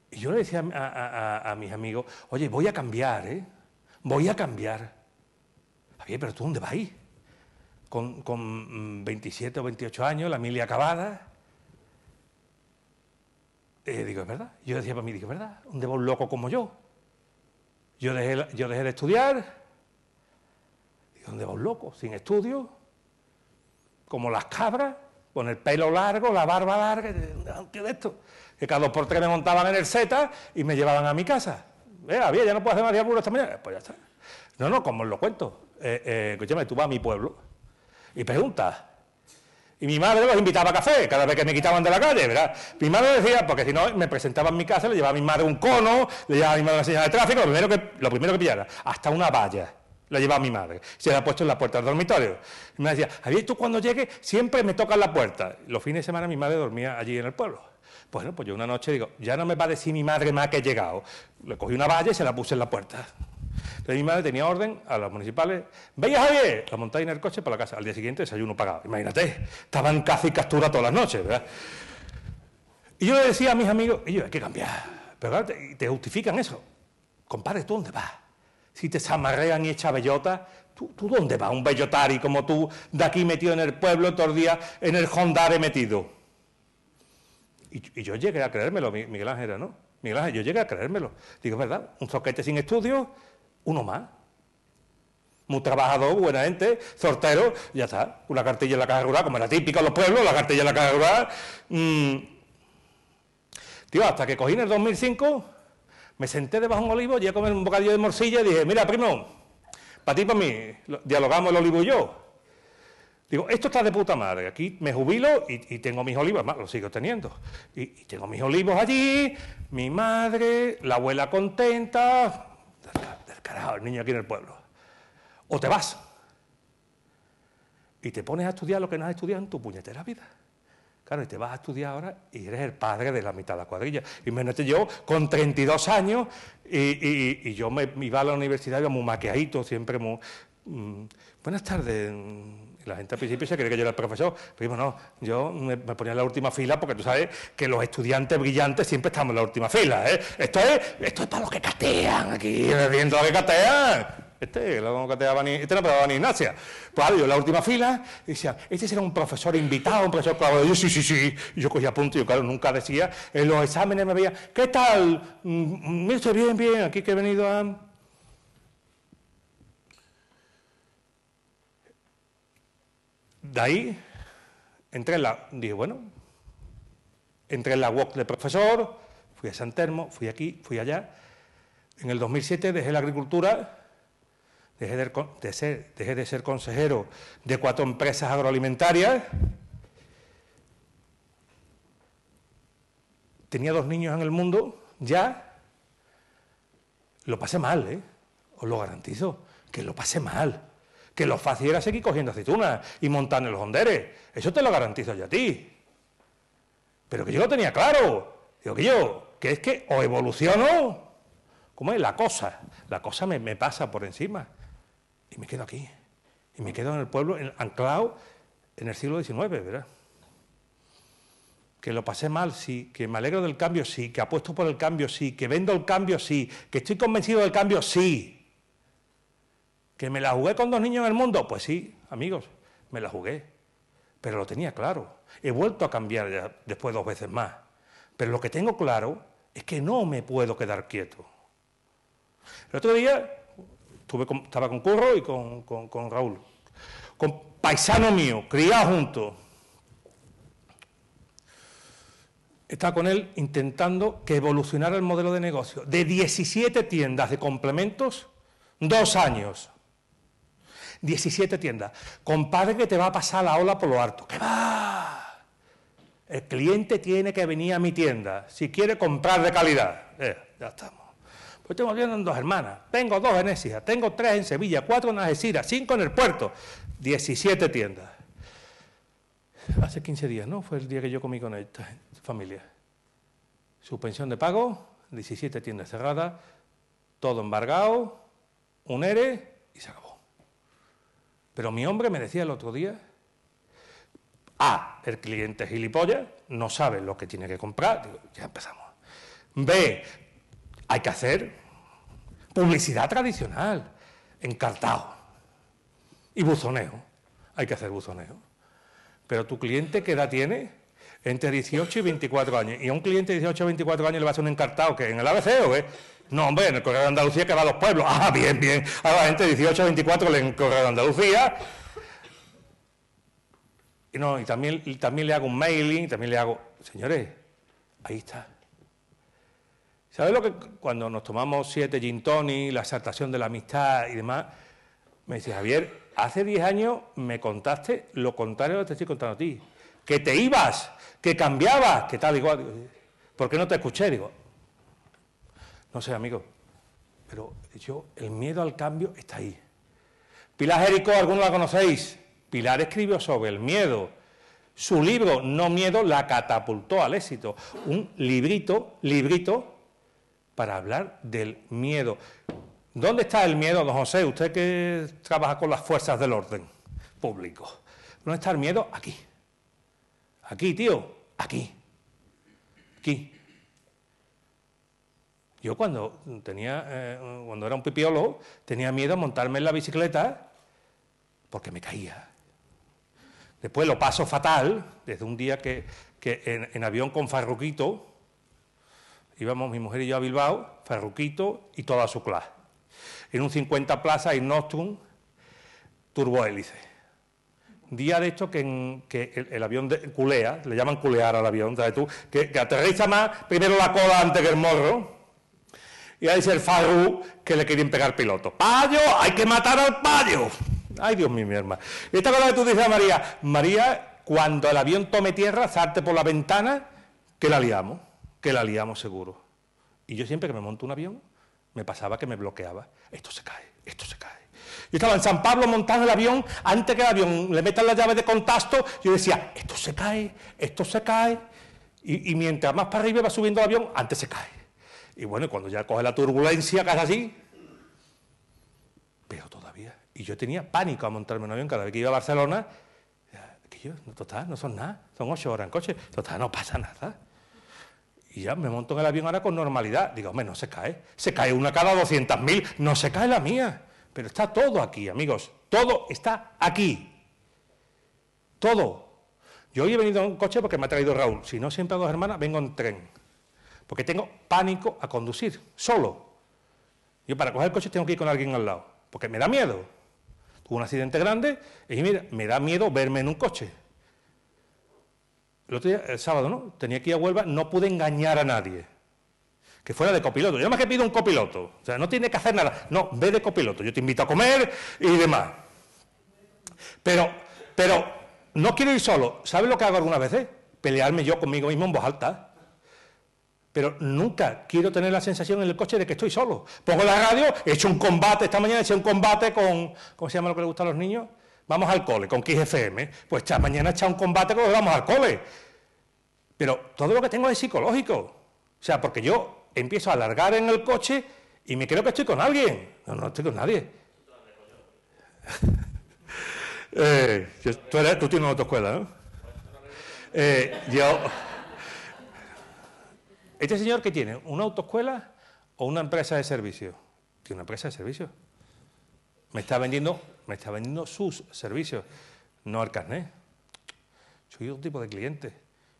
Y yo le decía a, mis amigos, oye, voy a cambiar, ¿eh? Voy a cambiar. Javier, pero tú dónde vas? con, 27 mm, o 28 años, la milia acabada. Eh, digo, es verdad. Yo decía para mí, es verdad, un debo loco como yo. Yo dejé, yo dejé de estudiar. Digo, un debo loco, sin estudio, como las cabras, con el pelo largo, la barba larga, ah, ¿qué de esto? Que cada dos por tres me montaban en el Z y me llevaban a mi casa. vea, eh, ya no puedo hacer más diablo esta mañana. Pues ya está. No, no, como os lo cuento. Eh, eh, tú vas a mi pueblo y pregunta. Y mi madre los invitaba a café cada vez que me quitaban de la calle, ¿verdad? Mi madre decía, porque si no, me presentaba en mi casa, le llevaba a mi madre un cono, le llevaba a mi madre una señal de tráfico, lo primero que, lo primero que pillara, hasta una valla. La llevaba mi madre. Se la ha puesto en la puerta del dormitorio. Y me decía, Javier, tú cuando llegue siempre me tocas la puerta. Los fines de semana mi madre dormía allí en el pueblo. Bueno, pues yo una noche digo, ya no me va a decir mi madre más que he llegado. Le cogí una valla y se la puse en la puerta. Entonces mi madre tenía orden a los municipales, veía Javier, la montáis en el coche para la casa. Al día siguiente desayuno pagado. Imagínate, estaban casi captura todas las noches, ¿verdad? Y yo le decía a mis amigos, yo, hay que cambiar. Pero te, justifican eso. Compadre, ¿tú dónde vas? Si te zamarrean y echa bellota, ¿tú, dónde vas? Un bellotari como tú, de aquí metido en el pueblo, todos los días en el he metido. Y, y, yo llegué a creérmelo, Miguel Ángel, ¿no? Miguel Ángel, yo llegué a creérmelo. Digo, ¿verdad? Un soquete sin estudios, uno más. Muy trabajador, buena gente, sortero, ya está. Una cartilla en la caja rural, como era típica en los pueblos, la cartilla en la caja rural. Mm. Tío, hasta que cogí en el 2005, me senté debajo de un olivo, llegué a comer un bocadillo de morcilla y dije, mira, primo, para ti, para mí, dialogamos el olivo y yo. Digo, esto está de puta madre, aquí me jubilo y, tengo mis olivos, más lo sigo teniendo. Y, y, tengo mis olivos allí, mi madre, la abuela contenta carajo el niño aquí en el pueblo. O te vas y te pones a estudiar lo que no has estudiado en tu puñetera vida. Claro, y te vas a estudiar ahora y eres el padre de la mitad de la cuadrilla. y te yo con 32 años y, y yo me iba a la universidad, iba muy maqueadito, siempre muy... Mm, buenas tardes, la gente al principio se cree que yo era el profesor, pero no, yo me, ponía en la última fila porque tú sabes que los estudiantes brillantes siempre estamos en la última fila. ¿eh? Esto, es, esto es para los que catean aquí, viendo los que catean. Este, lo ni, este no daba ni Ignacia. Pues yo en la última fila decía, este será un profesor invitado, un profesor claro. Yo sí, sí, sí. yo cogía punto, yo claro, nunca decía. En los exámenes me veía, ¿qué tal? Mm, mm, Estoy bien, bien, aquí que he venido a de ahí entré en la, dije, bueno, entré en la walk de profesor, fui a San Termo, fui aquí, fui allá. En el 2007 dejé la agricultura, dejé ser, dejé de ser consejero de cuatro empresas agroalimentarias. Tenía dos niños en el mundo, ya lo pasé mal, ¿eh? os lo garantizo, que lo pasé mal que lo fácil era seguir cogiendo aceitunas y montando en los honderes. Eso te lo garantizo yo a ti. Pero que yo lo tenía claro. Digo que yo, que es que o evoluciono, ¿cómo es? La cosa. La cosa me, pasa por encima. Y me quedo aquí. Y me quedo en el pueblo, en, anclado en el siglo XIX, ¿verdad? que lo pasé mal, sí, que me alegro del cambio, sí, que apuesto por el cambio, sí, que vendo el cambio, sí, que estoy convencido del cambio, sí. ¿Que me la jugué con dos niños en el mundo? Pues sí, amigos, me la jugué. Pero lo tenía claro. He vuelto a cambiar después dos veces más. Pero lo que tengo claro es que no me puedo quedar quieto. El otro día estuve estaba con Curro y con, Raúl. Con paisano mío, criado junto. Estaba con él intentando que evolucionara el modelo de negocio. De 17 tiendas de complementos, dos años. 17 tiendas. Compadre que te va a pasar la ola por lo alto. ¿Qué va? El cliente tiene que venir a mi tienda si quiere comprar de calidad. Eh, ya estamos. Pues estamos viendo dos hermanas. Tengo dos en Écija, tengo tres en Sevilla, cuatro en Algeciras, cinco en el puerto. 17 tiendas. Hace 15 días, ¿no? Fue el día que yo comí con esta familia. Suspensión de pago, 17 tiendas cerradas, todo embargado, un ERE y se acabó. Pero mi hombre me decía el otro día, A, ah, el cliente gilipollas, no sabe lo que tiene que comprar, digo, ya empezamos. B, hay que hacer publicidad tradicional, encartado y buzoneo, hay que hacer buzoneo. Pero tu cliente, ¿qué edad tiene? Entre 18 y 24 años. Y a un cliente de 18 a 24 años le va a hacer un encartado, que en el ABC o no, hombre, en el Correo de Andalucía que va a los pueblos. Ah, bien, bien. A la gente 18 a 24 le Correo de Andalucía. Y, no, y también, también le hago un mailing, también le hago... Señores, ahí está. ¿Sabes lo que cuando nos tomamos siete gin la exaltación de la amistad y demás? Me dice, Javier, hace 10 años me contaste lo contrario de lo que te estoy contando a ti. Que te ibas, que cambiabas, que tal, igual. ¿Por qué no te escuché? Digo, no sé, amigo, pero yo, el miedo al cambio está ahí. Pilar Jericó, ¿alguno la conocéis. Pilar escribió sobre el miedo. Su libro, No Miedo, la catapultó al éxito. Un librito, librito, para hablar del miedo. ¿Dónde está el miedo, don José? Usted que trabaja con las fuerzas del orden público. ¿Dónde está el miedo? Aquí. Aquí, tío. Aquí. Aquí. Yo cuando, eh, cuando era un pipiolo tenía miedo a montarme en la bicicleta porque me caía. Después lo paso fatal, desde un día que, en, avión con Farruquito, íbamos mi mujer y yo a Bilbao, Farruquito y toda su clase. En un 50 plazas y Nostrum, turbohélice. Día de esto que, el, avión de, culea, le llaman culear al avión, ¿sabes que aterriza más primero la cola antes que el morro y ahí es el Farru que le querían pegar piloto. ¡Payo! ¡Hay que matar al payo! ¡Ay, Dios mío, mi hermano! Y esta cosa que tú dices a María, María, cuando el avión tome tierra, salte por la ventana, que la liamos, que la liamos seguro. Y yo siempre que me monto un avión, me pasaba que me bloqueaba. Esto se cae, esto se cae. Yo estaba en San Pablo montando el avión, antes que el avión le metan las llaves de contacto, yo decía, esto se cae, esto se cae. Y, y mientras más para arriba va subiendo el avión, antes se cae. Y bueno, cuando ya coge la turbulencia, casi así, Pero todavía. Y yo tenía pánico a montarme en un avión cada vez que iba a Barcelona. Que yo, total, no son nada, son ocho horas en coche, total, no pasa nada. Y ya me monto en el avión ahora con normalidad. Digo, hombre, no se cae. Se cae una cada 200.000, no se cae la mía. Pero está todo aquí, amigos. Todo está aquí. Todo. Yo hoy he venido en coche porque me ha traído Raúl. Si no, siempre a dos hermanas, vengo en tren porque tengo pánico a conducir, solo. Yo para coger el coche tengo que ir con alguien al lado, porque me da miedo. Tuve un accidente grande y mira, me da miedo verme en un coche. El otro día, el sábado, ¿no? Tenía que ir a Huelva, no pude engañar a nadie. Que fuera de copiloto. Yo más que pido un copiloto. O sea, no tiene que hacer nada. No, ve de copiloto. Yo te invito a comer y demás. Pero, pero, no quiero ir solo. ¿Sabes lo que hago algunas veces? Pelearme yo conmigo mismo en voz alta pero nunca quiero tener la sensación en el coche de que estoy solo. Pongo la radio, he hecho un combate, esta mañana he hecho un combate con, ¿cómo se llama lo que le gusta a los niños? Vamos al cole, con FM. Pues esta mañana he hecho un combate con vamos al cole. Pero todo lo que tengo es psicológico. O sea, porque yo empiezo a alargar en el coche y me creo que estoy con alguien. No, no estoy con nadie. Eh, tú, tú tienes una autoescuela, ¿no? Eh, yo... Este señor que tiene, una autoescuela o una empresa de servicio. Tiene una empresa de servicio. Me está vendiendo, me está vendiendo sus servicios, no el carnet. Soy otro tipo de cliente.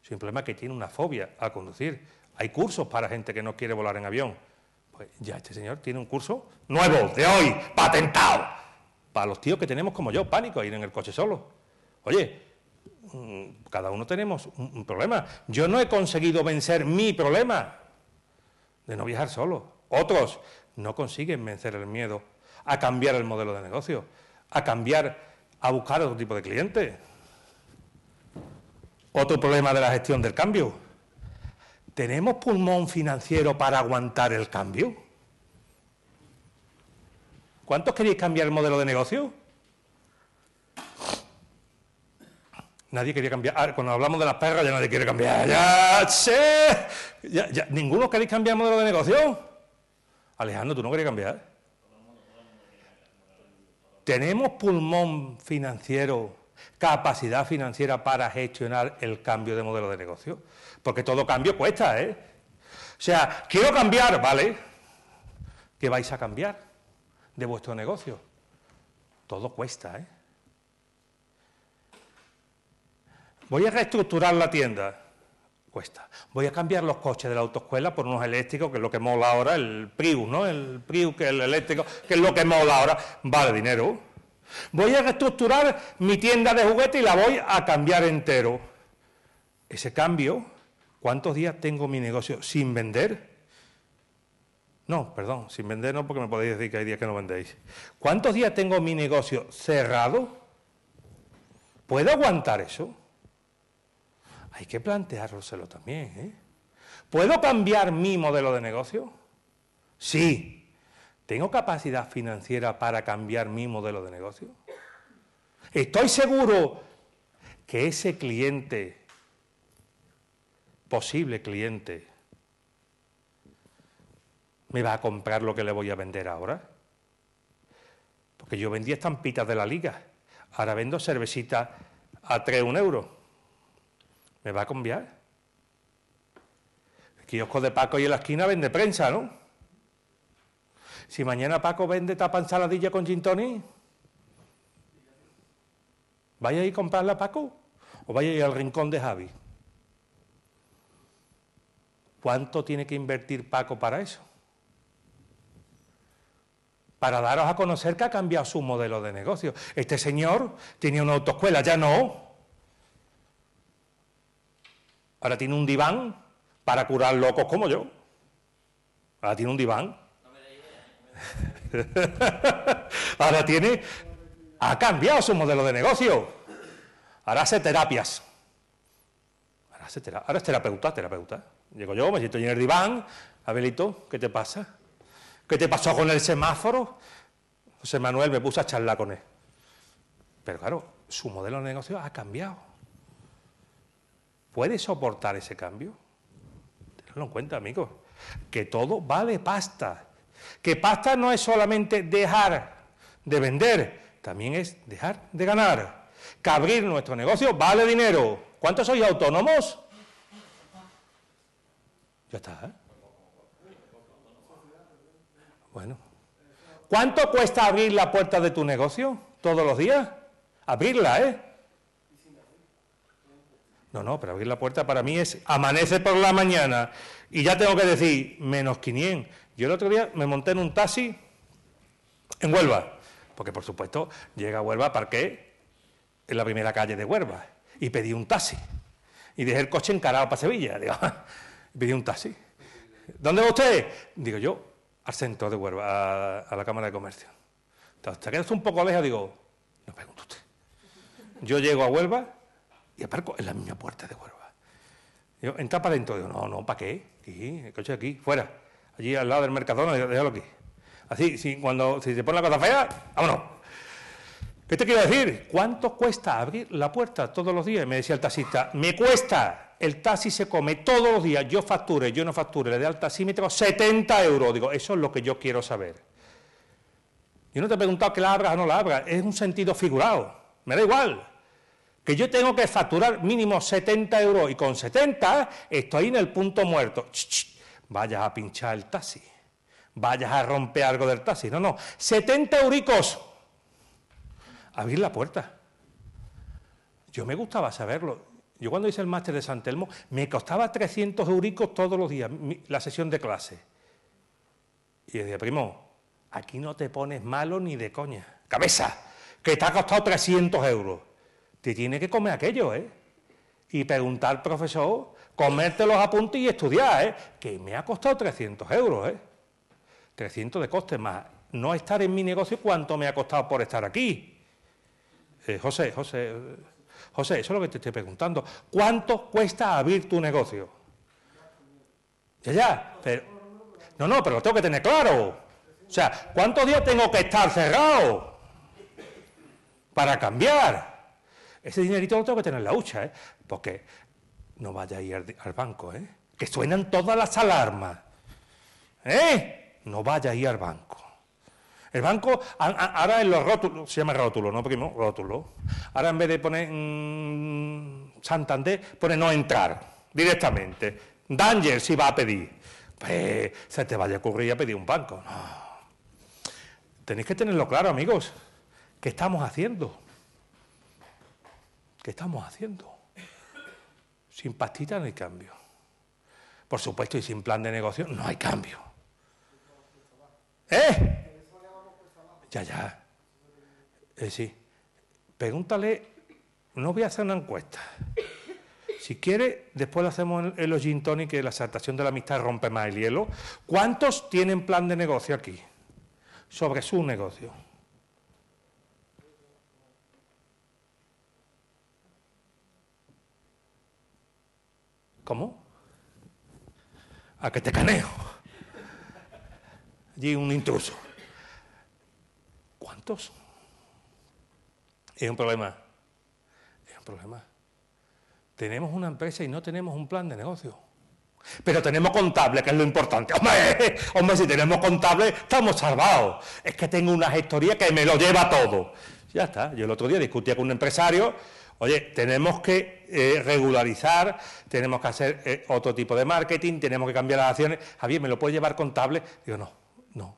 Soy un problema que tiene una fobia a conducir. Hay cursos para gente que no quiere volar en avión. Pues ya este señor tiene un curso nuevo, de hoy, patentado. Para los tíos que tenemos como yo, pánico, a ir en el coche solo. Oye, Mm, cada uno tenemos un, problema. Yo no he conseguido vencer mi problema de no viajar solo. Otros no consiguen vencer el miedo a cambiar el modelo de negocio, a cambiar, a buscar otro tipo de cliente. Otro problema de la gestión del cambio. ¿Tenemos pulmón financiero para aguantar el cambio? ¿Cuántos queréis cambiar el modelo de negocio? Nadie quería cambiar. Ah, cuando hablamos de las perras, ya nadie quiere cambiar. ¡Ya! ¿Ninguno queréis cambiar el modelo de negocio? Alejandro, tú no querías cambiar. Tenemos pulmón financiero, capacidad financiera para gestionar el cambio de modelo de negocio. Porque todo cambio cuesta, ¿eh? O sea, quiero cambiar, ¿vale? ¿Qué vais a cambiar de vuestro negocio? Todo cuesta, ¿eh? Voy a reestructurar la tienda. Cuesta. Voy a cambiar los coches de la autoescuela por unos eléctricos, que es lo que mola ahora, el Prius, ¿no? El Prius, que es el eléctrico, que es lo que mola ahora, vale dinero. Voy a reestructurar mi tienda de juguetes y la voy a cambiar entero. Ese cambio, ¿cuántos días tengo mi negocio sin vender? No, perdón, sin vender no, porque me podéis decir que hay días que no vendéis. ¿Cuántos días tengo mi negocio cerrado? ¿Puedo aguantar eso? Hay que planteárselo también. ¿eh? ¿Puedo cambiar mi modelo de negocio? Sí. ¿Tengo capacidad financiera para cambiar mi modelo de negocio? Estoy seguro que ese cliente, posible cliente, me va a comprar lo que le voy a vender ahora. Porque yo vendía estampitas de la liga, ahora vendo cervecita a 3 un euro. ¿Me va a cambiar. El kiosco de Paco y en la esquina vende prensa, ¿no? Si mañana Paco vende tapa ensaladilla con gintoni, ¿vaya a ir a comprarla Paco? ¿O vaya a ir al rincón de Javi? ¿Cuánto tiene que invertir Paco para eso? Para daros a conocer que ha cambiado su modelo de negocio. Este señor tiene una autoescuela, ya no. Ahora tiene un diván para curar locos como yo. Ahora tiene un diván. Ahora tiene... Ha cambiado su modelo de negocio. Ahora hace terapias. Ahora, hace ahora es terapeuta, terapeuta. Llego yo, me siento en el diván. Abelito, ¿qué te pasa? ¿Qué te pasó con el semáforo? José Manuel me puso a charlar con él. Pero claro, su modelo de negocio ha cambiado. ¿Puedes soportar ese cambio? Tenlo en cuenta, amigos, que todo vale pasta. Que pasta no es solamente dejar de vender, también es dejar de ganar. Que abrir nuestro negocio vale dinero. ¿Cuántos sois autónomos? Ya está. ¿eh? Bueno. ¿Cuánto cuesta abrir la puerta de tu negocio todos los días? Abrirla, ¿eh? No, no, pero abrir la puerta para mí es amanece por la mañana y ya tengo que decir menos 500. Yo el otro día me monté en un taxi en Huelva, porque por supuesto llega a Huelva, parqué en la primera calle de Huelva y pedí un taxi. Y dejé el coche encarado para Sevilla, digo, ah, pedí un taxi. ¿Dónde va usted? Digo yo, al centro de Huelva, a, la Cámara de Comercio. Entonces, te quedas un poco lejos, digo, no usted. Yo llego a Huelva, y aparco en la misma puerta de Huelva. Yo, para para dentro, digo, no, no, ¿para qué? el coche aquí, fuera, allí al lado del Mercadona, déjalo aquí. Así, si, cuando si se pone la cosa fea, vámonos. ¿Qué te quiero decir? ¿Cuánto cuesta abrir la puerta todos los días? Me decía el taxista, me cuesta, el taxi se come todos los días, yo facture, yo no facture, le doy al tengo 70 euros. Digo, eso es lo que yo quiero saber. Yo no te he preguntado que la abras o no la abras, es un sentido figurado, me da igual que yo tengo que facturar mínimo 70 euros y con 70 estoy en el punto muerto. vayas a pinchar el taxi, vayas a romper algo del taxi. No, no, 70 euricos. Abrir la puerta. Yo me gustaba saberlo. Yo cuando hice el máster de San Telmo me costaba 300 euricos todos los días la sesión de clase. Y decía, primo, aquí no te pones malo ni de coña. Cabeza, que te ha costado 300 euros te tiene que comer aquello, ¿eh? Y preguntar al profesor, comerte los apuntes y estudiar, ¿eh? Que me ha costado 300 euros, ¿eh? 300 de coste más. No estar en mi negocio, ¿cuánto me ha costado por estar aquí? Eh, José, José, José, eso es lo que te estoy preguntando. ¿Cuánto cuesta abrir tu negocio? Ya, ya, pero... No, no, pero lo tengo que tener claro. O sea, ¿cuántos días tengo que estar cerrado para cambiar? Ese dinerito lo tengo que tener en la hucha, ¿eh? Porque no vaya a ir al, banco, ¿eh? Que suenan todas las alarmas. ¿Eh? No vaya a ir al banco. El banco, ahora en los rótulos, se llama rótulo, ¿no? Primo, rótulo. Ahora en vez de poner mm, Santander, pone no entrar directamente. Danger si va a pedir. Pues se te vaya a ocurrir a pedir un banco. No. Tenéis que tenerlo claro, amigos. ¿Qué estamos haciendo? ¿Qué estamos haciendo? Sin pastita no hay cambio. Por supuesto, y sin plan de negocio no hay cambio. ¿Eh? Ya, ya. Eh, sí. Pregúntale, no voy a hacer una encuesta. Si quiere, después lo hacemos en los gin que la saltación de la amistad rompe más el hielo. ¿Cuántos tienen plan de negocio aquí? Sobre su negocio. ¿Cómo? A que te caneo. Allí un intruso. ¿Cuántos? Es un problema. Es un problema. Tenemos una empresa y no tenemos un plan de negocio. Pero tenemos contable, que es lo importante. Hombre, hombre, si tenemos contable, estamos salvados. Es que tengo una gestoría que me lo lleva todo. Ya está. Yo el otro día discutía con un empresario Oye, tenemos que eh, regularizar, tenemos que hacer eh, otro tipo de marketing, tenemos que cambiar las acciones. Javier, ¿me lo puede llevar contable? Digo, no, no.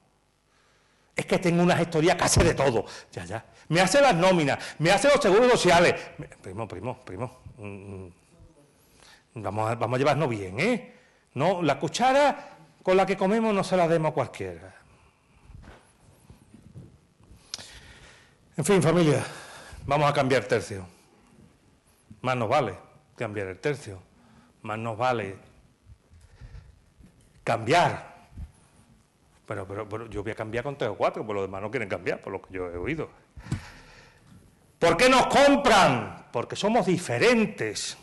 Es que tengo una gestoría casi de todo. Ya, ya. Me hace las nóminas, me hace los seguros sociales. Primo, primo, primo. Mm, vamos, a, vamos a llevarnos bien, ¿eh? No, la cuchara con la que comemos no se la demos a cualquiera. En fin, familia, vamos a cambiar tercio. Más nos vale cambiar el tercio, más nos vale cambiar. Pero, yo voy a cambiar con tres o cuatro, por pues los demás no quieren cambiar, por lo que yo he oído. ¿Por qué nos compran? Porque somos diferentes.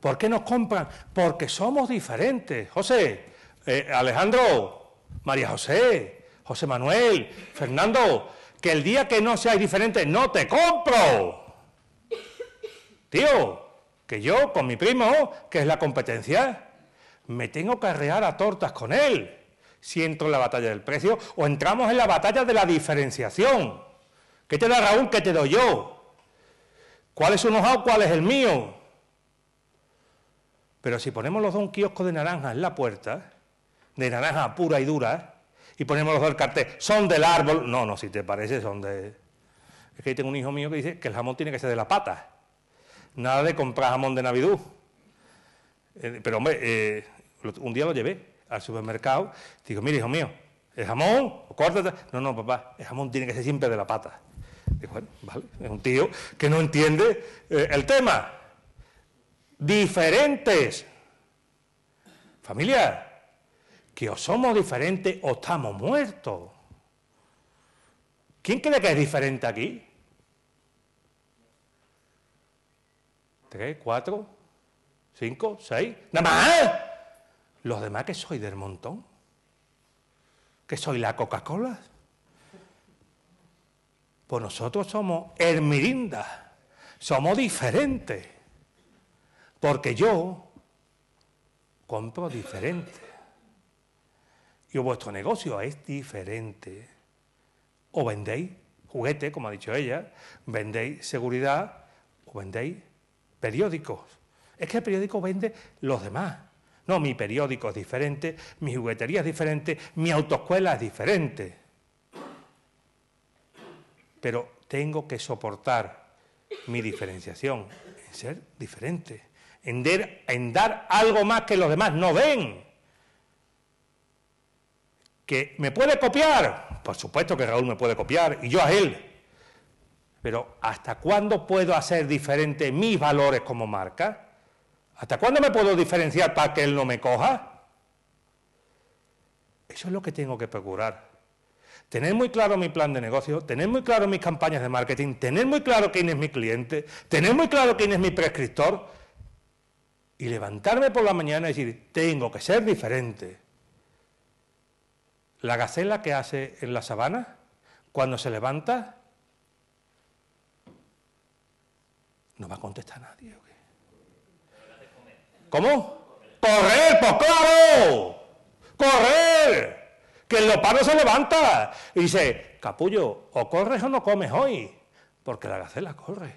¿Por qué nos compran? Porque somos diferentes. José, eh, Alejandro, María José, José Manuel, Fernando, que el día que no seas diferente no te compro tío, que yo con mi primo, que es la competencia, me tengo que arrear a tortas con él. Si entro en la batalla del precio o entramos en la batalla de la diferenciación. ¿Qué te da Raúl? ¿Qué te doy yo? ¿Cuál es su know ¿Cuál es el mío? Pero si ponemos los dos un kiosco de naranja en la puerta, de naranja pura y dura, y ponemos los dos el cartel, son del árbol. No, no, si te parece, son de. Es que tengo un hijo mío que dice que el jamón tiene que ser de la pata. Nada de comprar jamón de Navidad... Eh, pero hombre, eh, un día lo llevé al supermercado. Digo, mire, hijo mío, el jamón, córtate. No, no, papá, el jamón tiene que ser siempre de la pata. ...dijo, bueno, vale, es un tío que no entiende eh, el tema. Diferentes. Familia, que o somos diferentes o estamos muertos. ¿Quién cree que es diferente aquí? tres, cuatro, cinco, seis, nada más. Los demás que soy del montón, que soy la Coca-Cola. Pues nosotros somos hermirinda, somos diferentes, porque yo compro diferente. Y vuestro negocio es diferente. O vendéis juguete, como ha dicho ella, vendéis seguridad o vendéis periódicos. Es que el periódico vende los demás. No, mi periódico es diferente, mi juguetería es diferente, mi autoescuela es diferente. Pero tengo que soportar mi diferenciación, en ser diferente, en, en dar algo más que los demás no ven. ¿Que me puede copiar? Por supuesto que Raúl me puede copiar, y yo a él. Pero ¿hasta cuándo puedo hacer diferente mis valores como marca? ¿Hasta cuándo me puedo diferenciar para que él no me coja? Eso es lo que tengo que procurar. Tener muy claro mi plan de negocio, tener muy claro mis campañas de marketing, tener muy claro quién es mi cliente, tener muy claro quién es mi prescriptor y levantarme por la mañana y decir, tengo que ser diferente. La gacela que hace en la sabana, cuando se levanta, No va a contestar nadie. ¿o qué? ¿Cómo? Correr, pues claro. Correr. Que el leopardo se levanta y dice, capullo, o corres o no comes hoy, porque la gacela corre.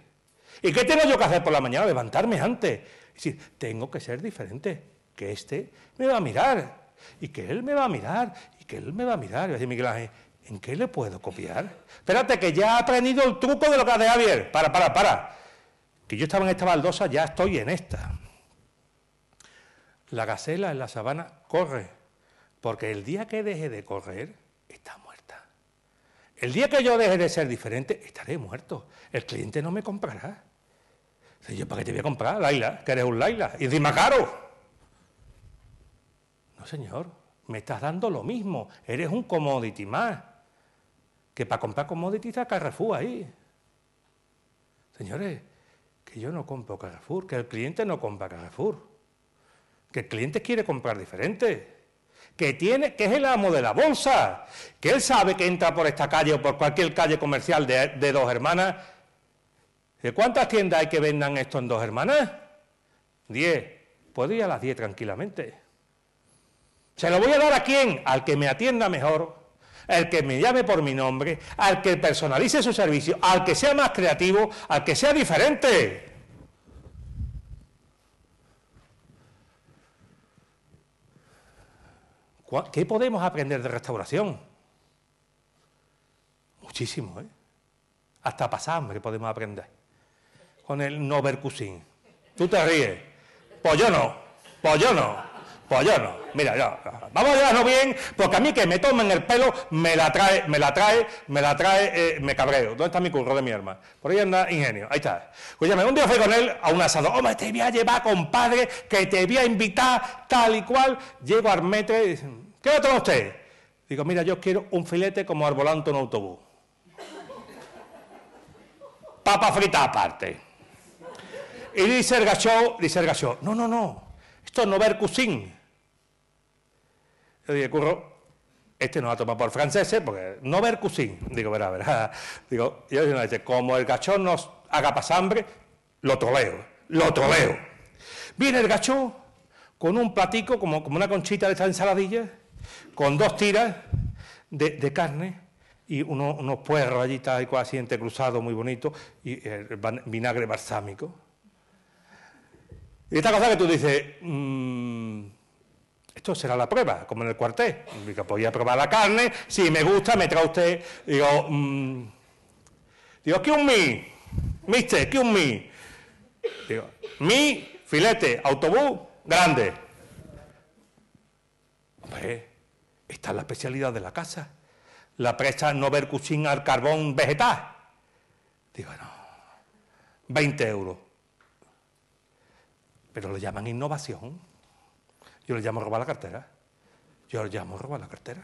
¿Y qué tengo yo que hacer por la mañana? Levantarme antes. Y decir, tengo que ser diferente, que este me va a mirar, y que él me va a mirar, y que él me va a mirar. Y va decir, Miguel Ángel, ¿en qué le puedo copiar? Espérate, que ya ha aprendido el truco de lo que hace Javier. Para, para, para que yo estaba en esta baldosa, ya estoy en esta. La gacela en la sabana corre, porque el día que deje de correr, está muerta. El día que yo deje de ser diferente, estaré muerto. El cliente no me comprará. Dice, yo, ¿para qué te voy a comprar, Laila? Que eres un Laila. Y encima caro. No, señor, me estás dando lo mismo. Eres un commodity más. Que para comprar commodity está Carrefour ahí. Señores, yo no compro Carrefour, que el cliente no compra Carrefour, que el cliente quiere comprar diferente, que, tiene, que es el amo de la bolsa, que él sabe que entra por esta calle o por cualquier calle comercial de, dos hermanas. ¿De cuántas tiendas hay que vendan esto en dos hermanas? Diez. Puedo ir a las diez tranquilamente. ¿Se lo voy a dar a quién? Al que me atienda mejor, al que me llame por mi nombre, al que personalice su servicio, al que sea más creativo, al que sea diferente. ¿Qué podemos aprender de restauración? Muchísimo, ¿eh? Hasta pasar hambre podemos aprender. Con el no cuisine. Tú te ríes. Pues yo no. Pues yo no. Pues yo no, mira, vamos a llevarlo bien, porque a mí que me tomen el pelo, me la trae, me la trae, me la trae, eh, me cabreo. ¿Dónde está mi curro de mi Por ahí anda ingenio, ahí está. Escúchame, un día fui con él a un asado, hombre, te voy a llevar, compadre, que te voy a invitar, tal y cual. Llego al metro y dicen, ¿qué va a usted? Digo, mira, yo quiero un filete como arbolanto en un autobús. Papa frita aparte. Y dice el gacho, dice el gacho, no, no, no, esto no ver a le dije, curro, este no va a tomar por franceses, porque no ver cuisine. Digo, verá, verá. Digo, yo dice, como el gachón nos haga pasambre, hambre, lo troleo, lo troleo. Viene el gachón con un platico, como, como una conchita de esta ensaladilla, con dos tiras de, carne y uno, unos puerros allí, tal cual, así entrecruzados, muy bonito, y el vinagre balsámico. Y esta cosa que tú dices, mmm, esto será la prueba, como en el cuartel. Digo, podía probar la carne, si me gusta, me trae usted. Digo, mm". digo, ¿qué un mi? Mister, ¿qué un mi? Digo, mi, filete, autobús, grande. Hombre, esta es la especialidad de la casa. La presa no ver al carbón vegetal. Digo, no, 20 euros. Pero lo llaman innovación. Yo le llamo robar la cartera. Yo le llamo robar la cartera.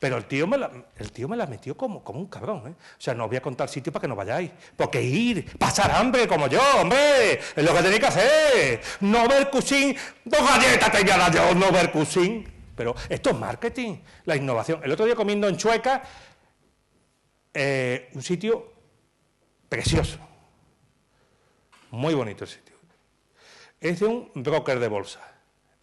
Pero el tío me la, el tío me la metió como, como un cabrón. ¿eh? O sea, no os voy a contar sitio para que no vayáis. Porque ir, pasar hambre como yo, hombre, es lo que tenéis que hacer. No ver cusín, dos galletas te yo, no ver cusín. Pero esto es marketing, la innovación. El otro día comiendo en Chueca, eh, un sitio precioso. Muy bonito el sitio. Es de un broker de bolsa.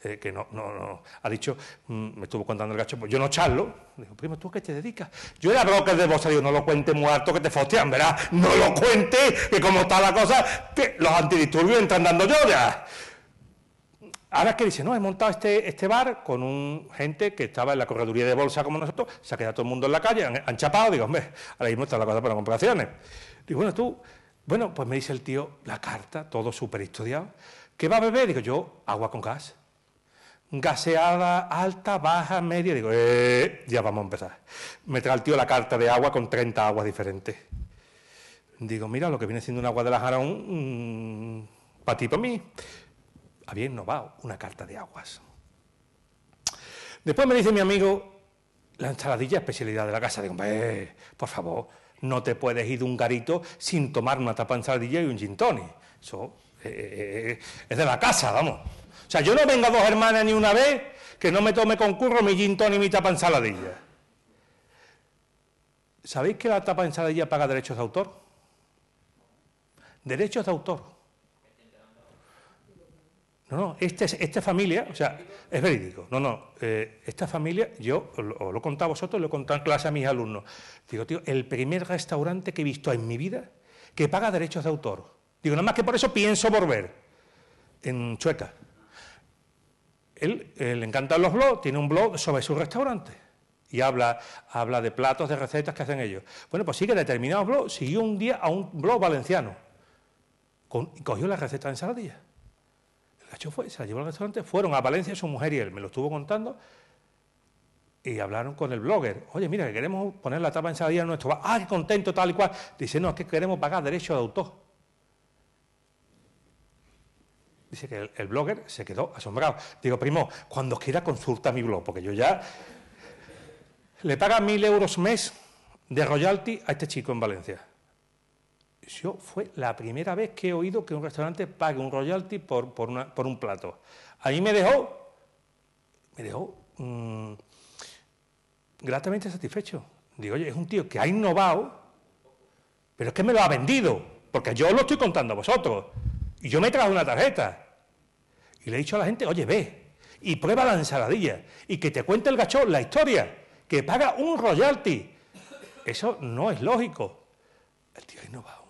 Eh, que no, no, no, ha dicho, mm, me estuvo contando el gacho, pues yo no charlo. Digo, primo, ¿tú a qué te dedicas? Yo era broker de bolsa, digo, no lo cuentes muerto, que te fostean, ¿verdad? No lo cuente que como está la cosa, que los antidisturbios están dando lloras. Ahora es que dice, no, he montado este, este bar con un gente que estaba en la correduría de bolsa como nosotros, se ha quedado todo el mundo en la calle, han, chapado, digo, hombre, ahora mismo está la cosa para comparaciones. Digo, bueno, tú, bueno, pues me dice el tío la carta, todo súper historiado. ¿Qué va a beber? Digo, yo, agua con gas gaseada, alta, baja, media. Digo, eh, ya vamos a empezar. Me trae el tío la carta de agua con 30 aguas diferentes. Digo, mira, lo que viene siendo un agua de la Jarón, mm, para ti, para mí, había innovado una carta de aguas. Después me dice mi amigo, la ensaladilla especialidad de la casa. Digo, eh, por favor, no te puedes ir de un garito sin tomar una tapa ensaladilla y un gin Eso eh, eh, es de la casa, vamos. O sea, yo no vengo a dos hermanas ni una vez que no me tome con curro mi gintón y mi tapa ensaladilla. ¿Sabéis que la tapa ensaladilla paga derechos de autor? Derechos de autor. No, no, este esta familia, o sea, es verídico. No, no, eh, esta familia, yo os lo, he contado a vosotros, lo he contado en clase a mis alumnos. Digo, tío, el primer restaurante que he visto en mi vida que paga derechos de autor. Digo, nada más que por eso pienso volver en Chueca él, eh, le encantan los blogs, tiene un blog sobre su restaurante y habla, habla de platos, de recetas que hacen ellos. Bueno, pues que determinados blogs, siguió un día a un blog valenciano y cogió la receta de ensaladilla. El gacho fue, se la llevó al restaurante, fueron a Valencia su mujer y él, me lo estuvo contando, y hablaron con el blogger. Oye, mira, que queremos poner la tapa de ensaladilla en nuestro bar. ¡Ah, contento, tal y cual! Dice, no, es que queremos pagar derechos de autor. Dice que el, blogger se quedó asombrado. Digo, primo, cuando quiera consulta mi blog, porque yo ya... Le paga mil euros mes de royalty a este chico en Valencia. Yo fue la primera vez que he oído que un restaurante pague un royalty por, por, un plato. Ahí me dejó, me dejó mm, gratamente satisfecho. Digo, oye, es un tío que ha innovado, pero es que me lo ha vendido, porque yo lo estoy contando a vosotros. Y yo me trajo una tarjeta. Y le he dicho a la gente, oye, ve y prueba la ensaladilla y que te cuente el gachón la historia, que paga un royalty. Eso no es lógico. El tío ha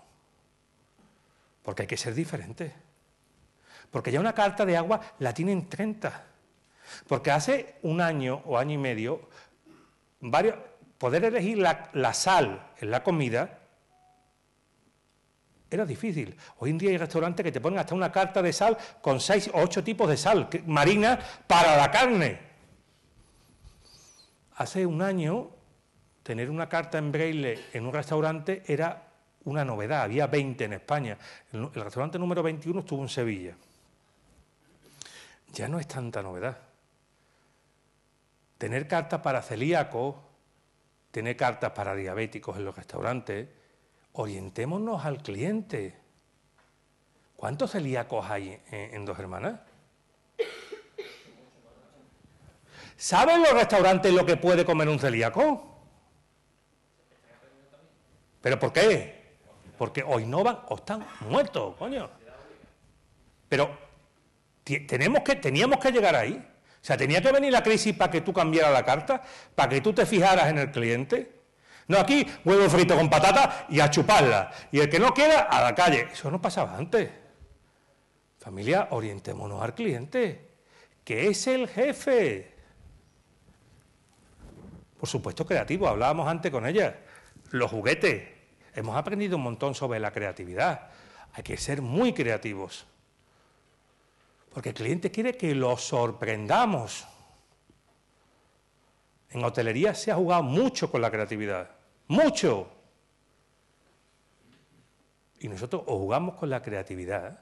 Porque hay que ser diferente. Porque ya una carta de agua la tienen 30. Porque hace un año o año y medio, varios, poder elegir la sal en la comida era difícil. Hoy en día hay restaurantes que te ponen hasta una carta de sal con seis o ocho tipos de sal marina para la carne. Hace un año, tener una carta en braille en un restaurante era una novedad. Había 20 en España. El, el restaurante número 21 estuvo en Sevilla. Ya no es tanta novedad. Tener cartas para celíacos, tener cartas para diabéticos en los restaurantes, orientémonos al cliente. ¿Cuántos celíacos hay en, dos hermanas? ¿Saben los restaurantes lo que puede comer un celíaco? ¿Pero por qué? Porque o van o están muertos, coño. Pero tenemos que, teníamos que llegar ahí. O sea, tenía que venir la crisis para que tú cambiaras la carta, para que tú te fijaras en el cliente. No, aquí huevo frito con patata y a chuparla. Y el que no queda, a la calle. Eso no pasaba antes. Familia, orientémonos al cliente, que es el jefe. Por supuesto, creativo, hablábamos antes con ella. Los juguetes. Hemos aprendido un montón sobre la creatividad. Hay que ser muy creativos. Porque el cliente quiere que lo sorprendamos. En hotelería se ha jugado mucho con la creatividad, mucho. Y nosotros o jugamos con la creatividad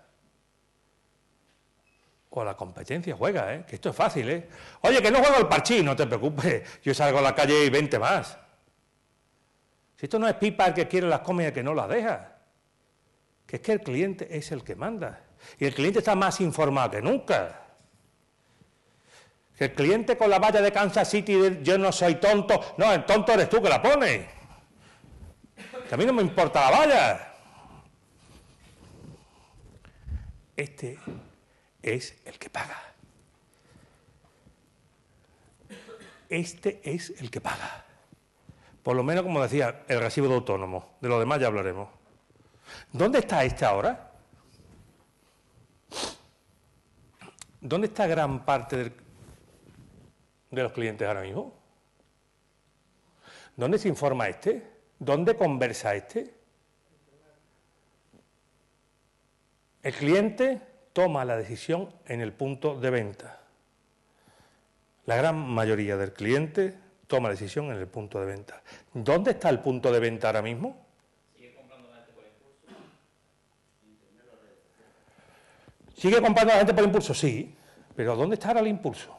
o la competencia juega, ¿eh? que esto es fácil. ¿eh? Oye, que no juego al parchís, no te preocupes, yo salgo a la calle y vente más. Si esto no es pipa el que quiere las comidas y el que no las deja. Que es que el cliente es el que manda. Y el cliente está más informado que nunca. Que el cliente con la valla de Kansas City, yo no soy tonto. No, el tonto eres tú que la pones. Que a mí no me importa la valla. Este es el que paga. Este es el que paga. Por lo menos, como decía, el recibo de autónomo. De lo demás ya hablaremos. ¿Dónde está este ahora? ¿Dónde está gran parte del, de los clientes ahora mismo? ¿Dónde se informa este? ¿Dónde conversa este? El cliente toma la decisión en el punto de venta. La gran mayoría del cliente toma la decisión en el punto de venta. ¿Dónde está el punto de venta ahora mismo? Sigue comprando la gente por impulso. ¿Sigue la gente por impulso? Sí, pero ¿dónde está ahora el impulso?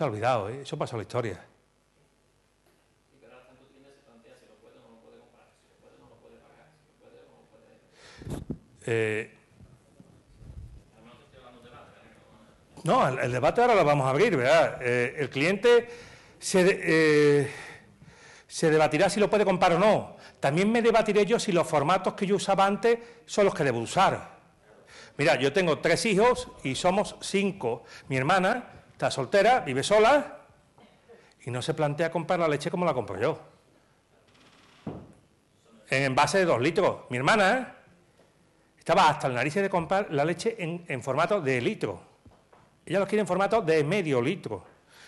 Se ha olvidado, ¿eh? eso pasa en la historia. Eh, no, el, el, debate ahora lo vamos a abrir, ¿verdad? Eh, el cliente se, eh, se debatirá si lo puede comprar o no. También me debatiré yo si los formatos que yo usaba antes son los que debo usar. Mira, yo tengo tres hijos y somos cinco. Mi hermana, Está soltera, vive sola y no se plantea comprar la leche como la compro yo. En envase de dos litros. Mi hermana estaba hasta el nariz de comprar la leche en, formato de litro. Ella los quiere en formato de medio litro.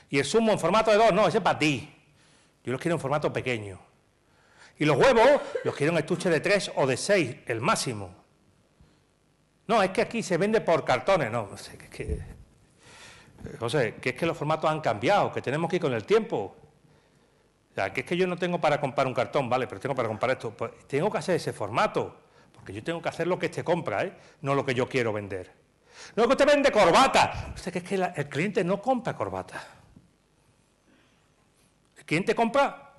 Y el zumo en formato de dos, no, ese es para ti. Yo los quiero en formato pequeño. Y los huevos los quiero en estuche de tres o de seis, el máximo. No, es que aquí se vende por cartones, no, José, que es que los formatos han cambiado, que tenemos que ir con el tiempo. O que es que yo no tengo para comprar un cartón, vale, pero tengo para comprar esto. Pues tengo que hacer ese formato, porque yo tengo que hacer lo que este compra, ¿eh? no lo que yo quiero vender. No es que usted vende corbata. usted que es que el cliente no compra corbata. El cliente compra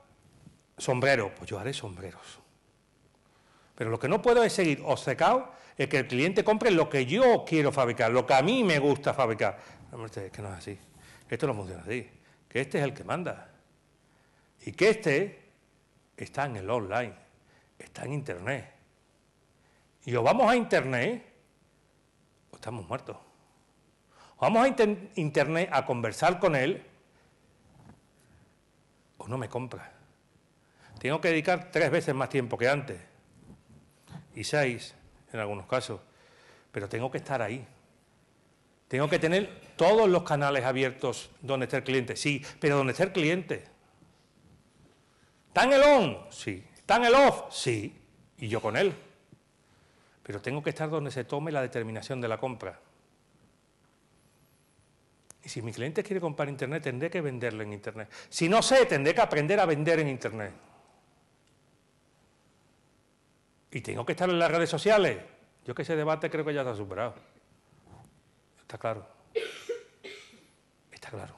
sombrero, pues yo haré sombreros. Pero lo que no puedo es seguir obcecado es que el cliente compre lo que yo quiero fabricar, lo que a mí me gusta fabricar. No, es que no es así. Esto no funciona así. Que este es el que manda. Y que este está en el online, está en Internet. Y o vamos a Internet o estamos muertos. O vamos a Internet a conversar con él o no me compra. Tengo que dedicar tres veces más tiempo que antes. Y seis, en algunos casos. Pero tengo que estar ahí. Tengo que tener todos los canales abiertos donde esté el cliente, sí, pero donde esté el cliente. ¿Está en el on? Sí. ¿Está en el off? Sí. Y yo con él. Pero tengo que estar donde se tome la determinación de la compra. Y si mi cliente quiere comprar Internet, tendré que venderlo en Internet. Si no sé, tendré que aprender a vender en Internet. Y tengo que estar en las redes sociales. Yo que ese debate creo que ya está superado. Está claro claro.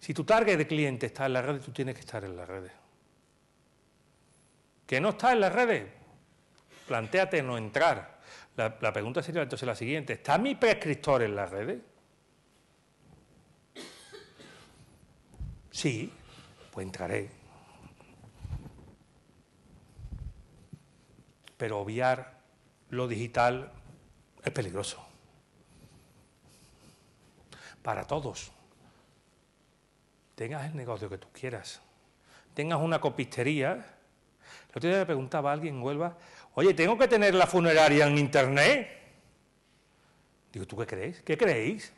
Si tu target de cliente está en las redes, tú tienes que estar en las redes. ¿Que no está en las redes? Plantéate no entrar. La, la pregunta sería entonces la siguiente. ¿Está mi prescriptor en las redes? Sí, pues entraré. Pero obviar lo digital es peligroso para todos. Tengas el negocio que tú quieras. Tengas una copistería. El otro día le preguntaba a alguien en Huelva, oye, ¿tengo que tener la funeraria en internet? Digo, ¿tú qué crees? ¿Qué creéis?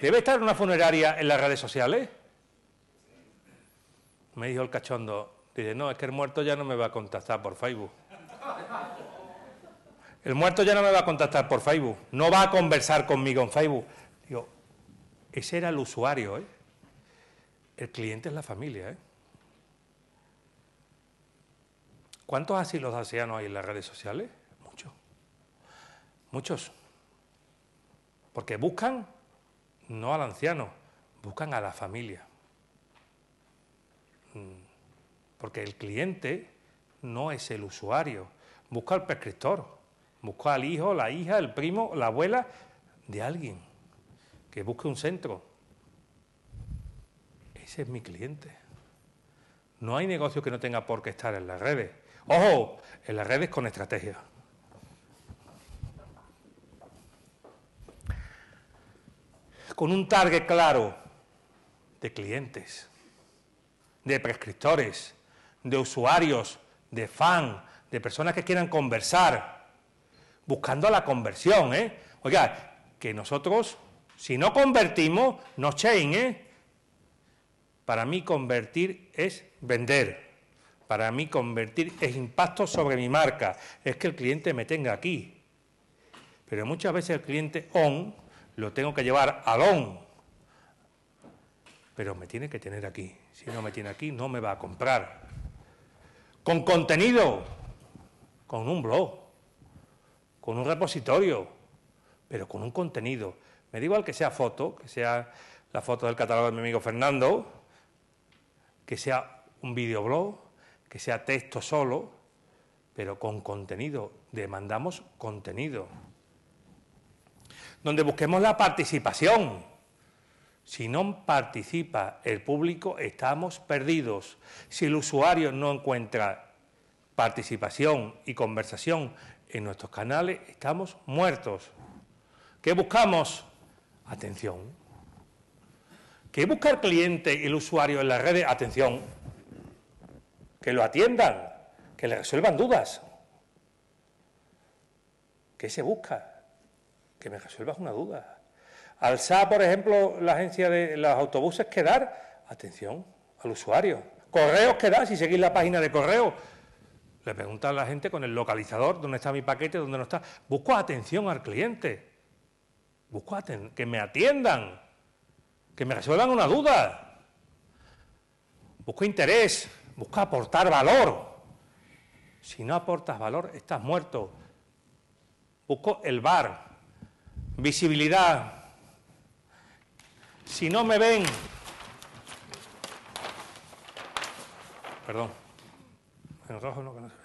¿Debe estar una funeraria en las redes sociales? Me dijo el cachondo, dice, no, es que el muerto ya no me va a contactar por Facebook. El muerto ya no me va a contactar por Facebook, no va a conversar conmigo en Facebook, ese era el usuario, ¿eh? El cliente es la familia, ¿eh? ¿Cuántos asilos ancianos hay en las redes sociales? Muchos. Muchos. Porque buscan no al anciano, buscan a la familia. Mm. Porque el cliente no es el usuario, busca al prescriptor, busca al hijo, la hija, el primo, la abuela de alguien que busque un centro. Ese es mi cliente. No hay negocio que no tenga por qué estar en las redes. ¡Ojo! En las redes con estrategia. Con un target claro de clientes, de prescriptores, de usuarios, de fans. de personas que quieran conversar, buscando la conversión. ¿eh? Oiga, que nosotros si no convertimos, no chain, ¿eh? Para mí convertir es vender. Para mí convertir es impacto sobre mi marca. Es que el cliente me tenga aquí. Pero muchas veces el cliente on lo tengo que llevar al on. Pero me tiene que tener aquí. Si no me tiene aquí, no me va a comprar. Con contenido. Con un blog. Con un repositorio. Pero con un contenido me da igual que sea foto, que sea la foto del catálogo de mi amigo Fernando, que sea un videoblog, que sea texto solo, pero con contenido. Demandamos contenido. Donde busquemos la participación. Si no participa el público, estamos perdidos. Si el usuario no encuentra participación y conversación en nuestros canales, estamos muertos. ¿Qué buscamos? atención. Que busca el cliente, el usuario en las redes, atención. Que lo atiendan, que le resuelvan dudas. ¿Qué se busca? Que me resuelvas una duda. Alsa, por ejemplo, la agencia de los autobuses que dar atención al usuario. Correos ¿Qué dar, si seguís la página de correo, le preguntan a la gente con el localizador, dónde está mi paquete, dónde no está. Busco atención al cliente busco que me atiendan, que me resuelvan una duda. Busco interés, busco aportar valor. Si no aportas valor, estás muerto. Busco el bar, visibilidad. Si no me ven, perdón, en rojo no, que no se ve.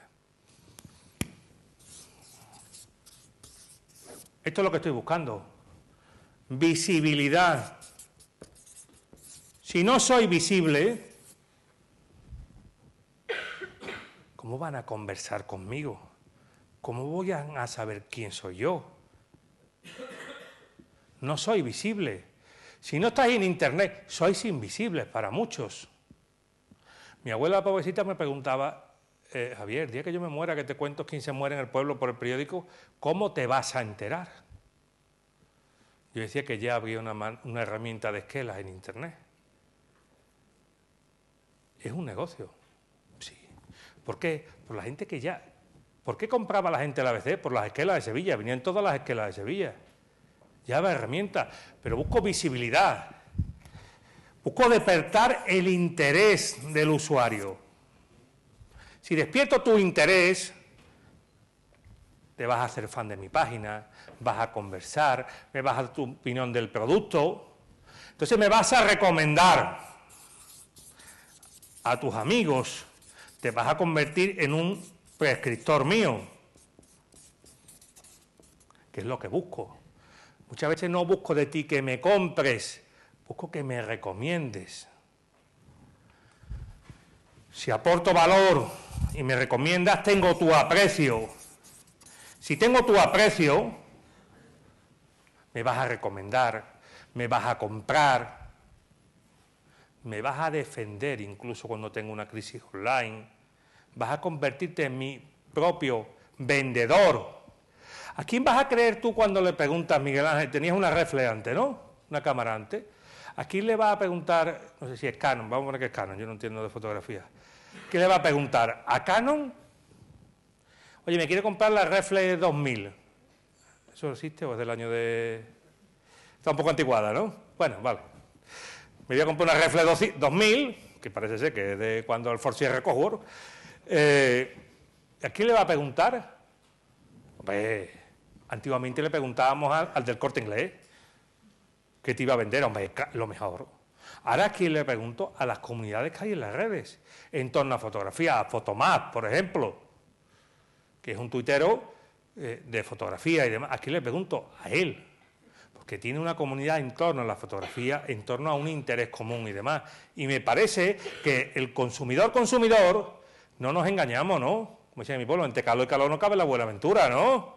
Esto es lo que estoy buscando visibilidad. Si no soy visible, ¿cómo van a conversar conmigo? ¿Cómo voy a saber quién soy yo? No soy visible. Si no estáis en internet, sois invisibles para muchos. Mi abuela pobrecita me preguntaba, eh, Javier, día que yo me muera, que te cuento quién se muere en el pueblo por el periódico, ¿cómo te vas a enterar? Yo decía que ya había una, herramienta de esquelas en Internet. Es un negocio, sí. ¿Por qué? Por la gente que ya... ¿Por qué compraba la gente la ABC? Por las esquelas de Sevilla, venían todas las esquelas de Sevilla. Ya había herramienta, pero busco visibilidad. Busco despertar el interés del usuario. Si despierto tu interés, te vas a hacer fan de mi página, vas a conversar, me vas a dar tu opinión del producto, entonces me vas a recomendar a tus amigos, te vas a convertir en un prescriptor mío, que es lo que busco. Muchas veces no busco de ti que me compres, busco que me recomiendes. Si aporto valor y me recomiendas, tengo tu aprecio. Si tengo tu aprecio, me vas a recomendar, me vas a comprar, me vas a defender incluso cuando tengo una crisis online, vas a convertirte en mi propio vendedor. ¿A quién vas a creer tú cuando le preguntas, Miguel Ángel, tenías una refle ¿no? Una cámara antes. ¿A quién le vas a preguntar, no sé si es Canon, vamos a poner que es Canon, yo no entiendo de fotografía. ¿Qué le va a preguntar? ¿A Canon Oye, me quiere comprar la Refle 2000. ¿Eso existe o es del año de...? Está un poco anticuada, ¿no? Bueno, vale. Me voy a comprar una Refle 2000, que parece ser que es de cuando el Ford Sierra eh, ¿A quién le va a preguntar? antiguamente le preguntábamos al, del corte inglés que te iba a vender, hombre, lo mejor. Ahora aquí le pregunto a las comunidades que hay en las redes, en torno a fotografía, a Fotomap, por ejemplo que es un tuitero eh, de fotografía y demás. Aquí le pregunto a él, porque tiene una comunidad en torno a la fotografía, en torno a un interés común y demás. Y me parece que el consumidor, consumidor, no nos engañamos, ¿no? Como decía mi pueblo, entre calor y calor no cabe la buena aventura, ¿no?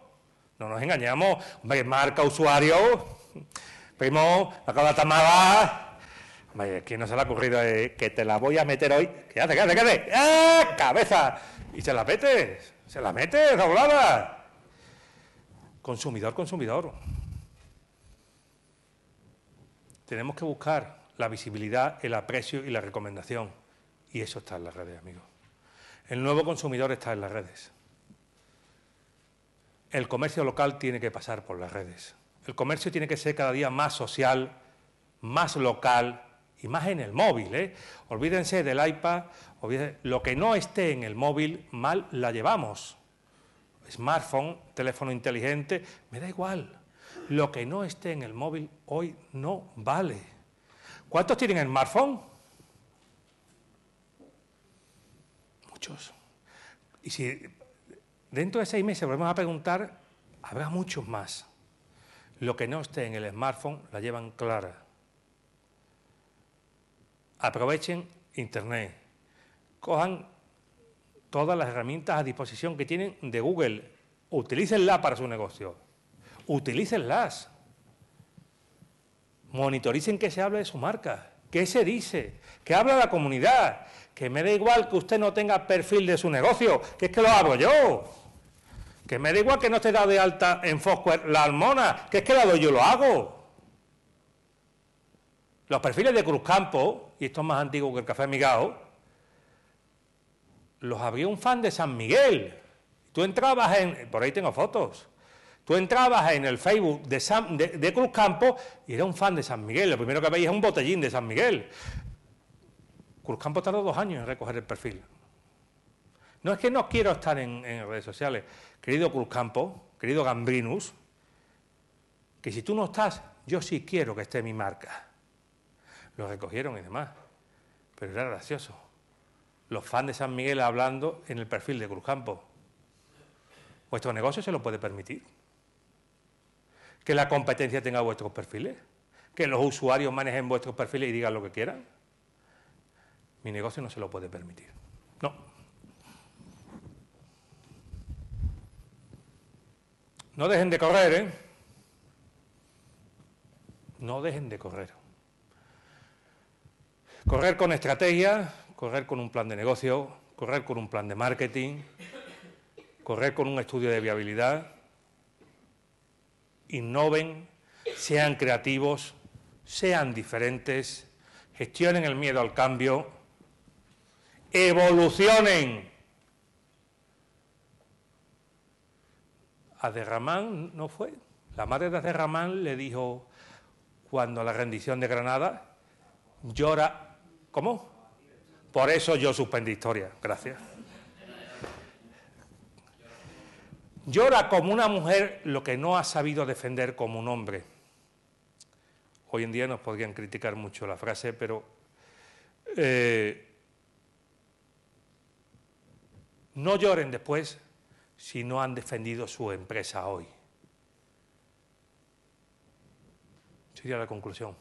No nos engañamos. marca, usuario, primo, la tamada. Hombre, ¿quién no se le ha ocurrido eh, que te la voy a meter hoy? Quédate, quédate, quédate. ¡Ah, cabeza! Y se la petes. Se la mete, doblada. Consumidor, consumidor. Tenemos que buscar la visibilidad, el aprecio y la recomendación. Y eso está en las redes, amigos. El nuevo consumidor está en las redes. El comercio local tiene que pasar por las redes. El comercio tiene que ser cada día más social, más local, y más en el móvil. ¿eh? Olvídense del iPad, lo que no esté en el móvil, mal la llevamos. Smartphone, teléfono inteligente, me da igual. Lo que no esté en el móvil hoy no vale. ¿Cuántos tienen el smartphone? Muchos. Y si dentro de seis meses volvemos a preguntar, habrá muchos más. Lo que no esté en el smartphone la llevan clara aprovechen Internet, cojan todas las herramientas a disposición que tienen de Google, utilícenlas para su negocio, utilícenlas, monitoricen que se hable de su marca, qué se dice, que habla la comunidad, que me da igual que usted no tenga perfil de su negocio, que es que lo hago yo, que me da igual que no esté dado de alta en Foursquare la almona. que es que yo lo hago. Los perfiles de Cruzcampo y esto es más antiguo que el café Migao, los abrió un fan de San Miguel. Tú entrabas en, por ahí tengo fotos, tú entrabas en el Facebook de, Cruz y era un fan de San Miguel. Lo primero que veías es un botellín de San Miguel. Cruzcampo tardó dos años en recoger el perfil. No es que no quiero estar en, redes sociales. Querido Cruz querido Gambrinus, que si tú no estás, yo sí quiero que esté mi marca. Lo recogieron y demás. Pero era gracioso. Los fans de San Miguel hablando en el perfil de Cruz Cruzcampo. Vuestro negocio se lo puede permitir. Que la competencia tenga vuestros perfiles. Que los usuarios manejen vuestros perfiles y digan lo que quieran. Mi negocio no se lo puede permitir. No. No dejen de correr, ¿eh? No dejen de correr. Correr con estrategia, correr con un plan de negocio, correr con un plan de marketing, correr con un estudio de viabilidad. Innoven, sean creativos, sean diferentes, gestionen el miedo al cambio, evolucionen. A no fue. La madre de Derramán le dijo, cuando la rendición de Granada, llora ¿Cómo? Por eso yo suspendí historia. Gracias. Llora como una mujer lo que no ha sabido defender como un hombre. Hoy en día nos podrían criticar mucho la frase, pero eh, no lloren después si no han defendido su empresa hoy. Sería la conclusión.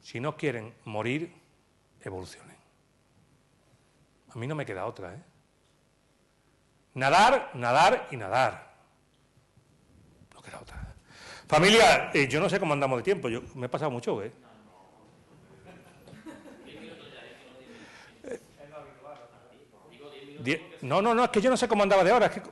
Si no quieren morir, evolucionen. A mí no me queda otra, ¿eh? Nadar, nadar y nadar. No queda otra. Familia, eh, yo no sé cómo andamos de tiempo, yo, me he pasado mucho, ¿eh? eh no, no, no, es que yo no sé cómo andaba de hora. Es que...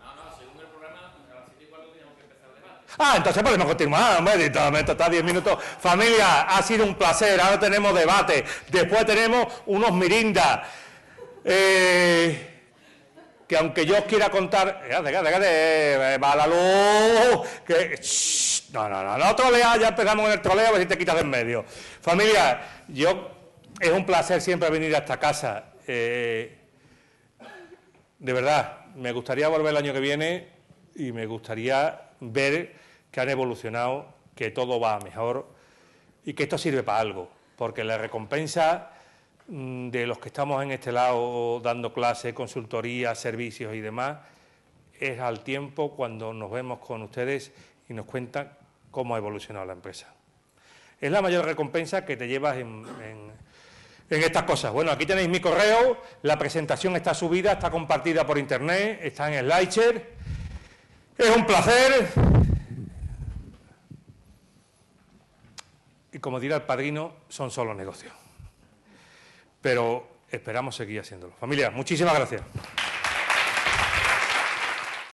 Ah, entonces podemos continuar, hombre, está 10 minutos. Familia, ha sido un placer, ahora tenemos debate, después tenemos unos mirindas. Eh, que aunque yo os quiera contar, eh, déjate, eh, va la luz, no, no, no, no ya empezamos en el troleo, a ver si te quitas de en medio. Familia, yo, es un placer siempre venir a esta casa. de verdad, me gustaría volver el año que viene y me gustaría ver que han evolucionado, que todo va mejor y que esto sirve para algo, porque la recompensa mm, de los que estamos en este lado dando clases, consultorías, servicios y demás, es al tiempo cuando nos vemos con ustedes y nos cuentan cómo ha evolucionado la empresa. Es la mayor recompensa que te llevas en, en estas cosas. Bueno, aquí tenéis mi correo, la presentación está subida, está compartida por internet, está en SlideShare. Es un placer, y como dirá el padrino, son solo negocios. Pero esperamos seguir haciéndolo. Familia, muchísimas gracias.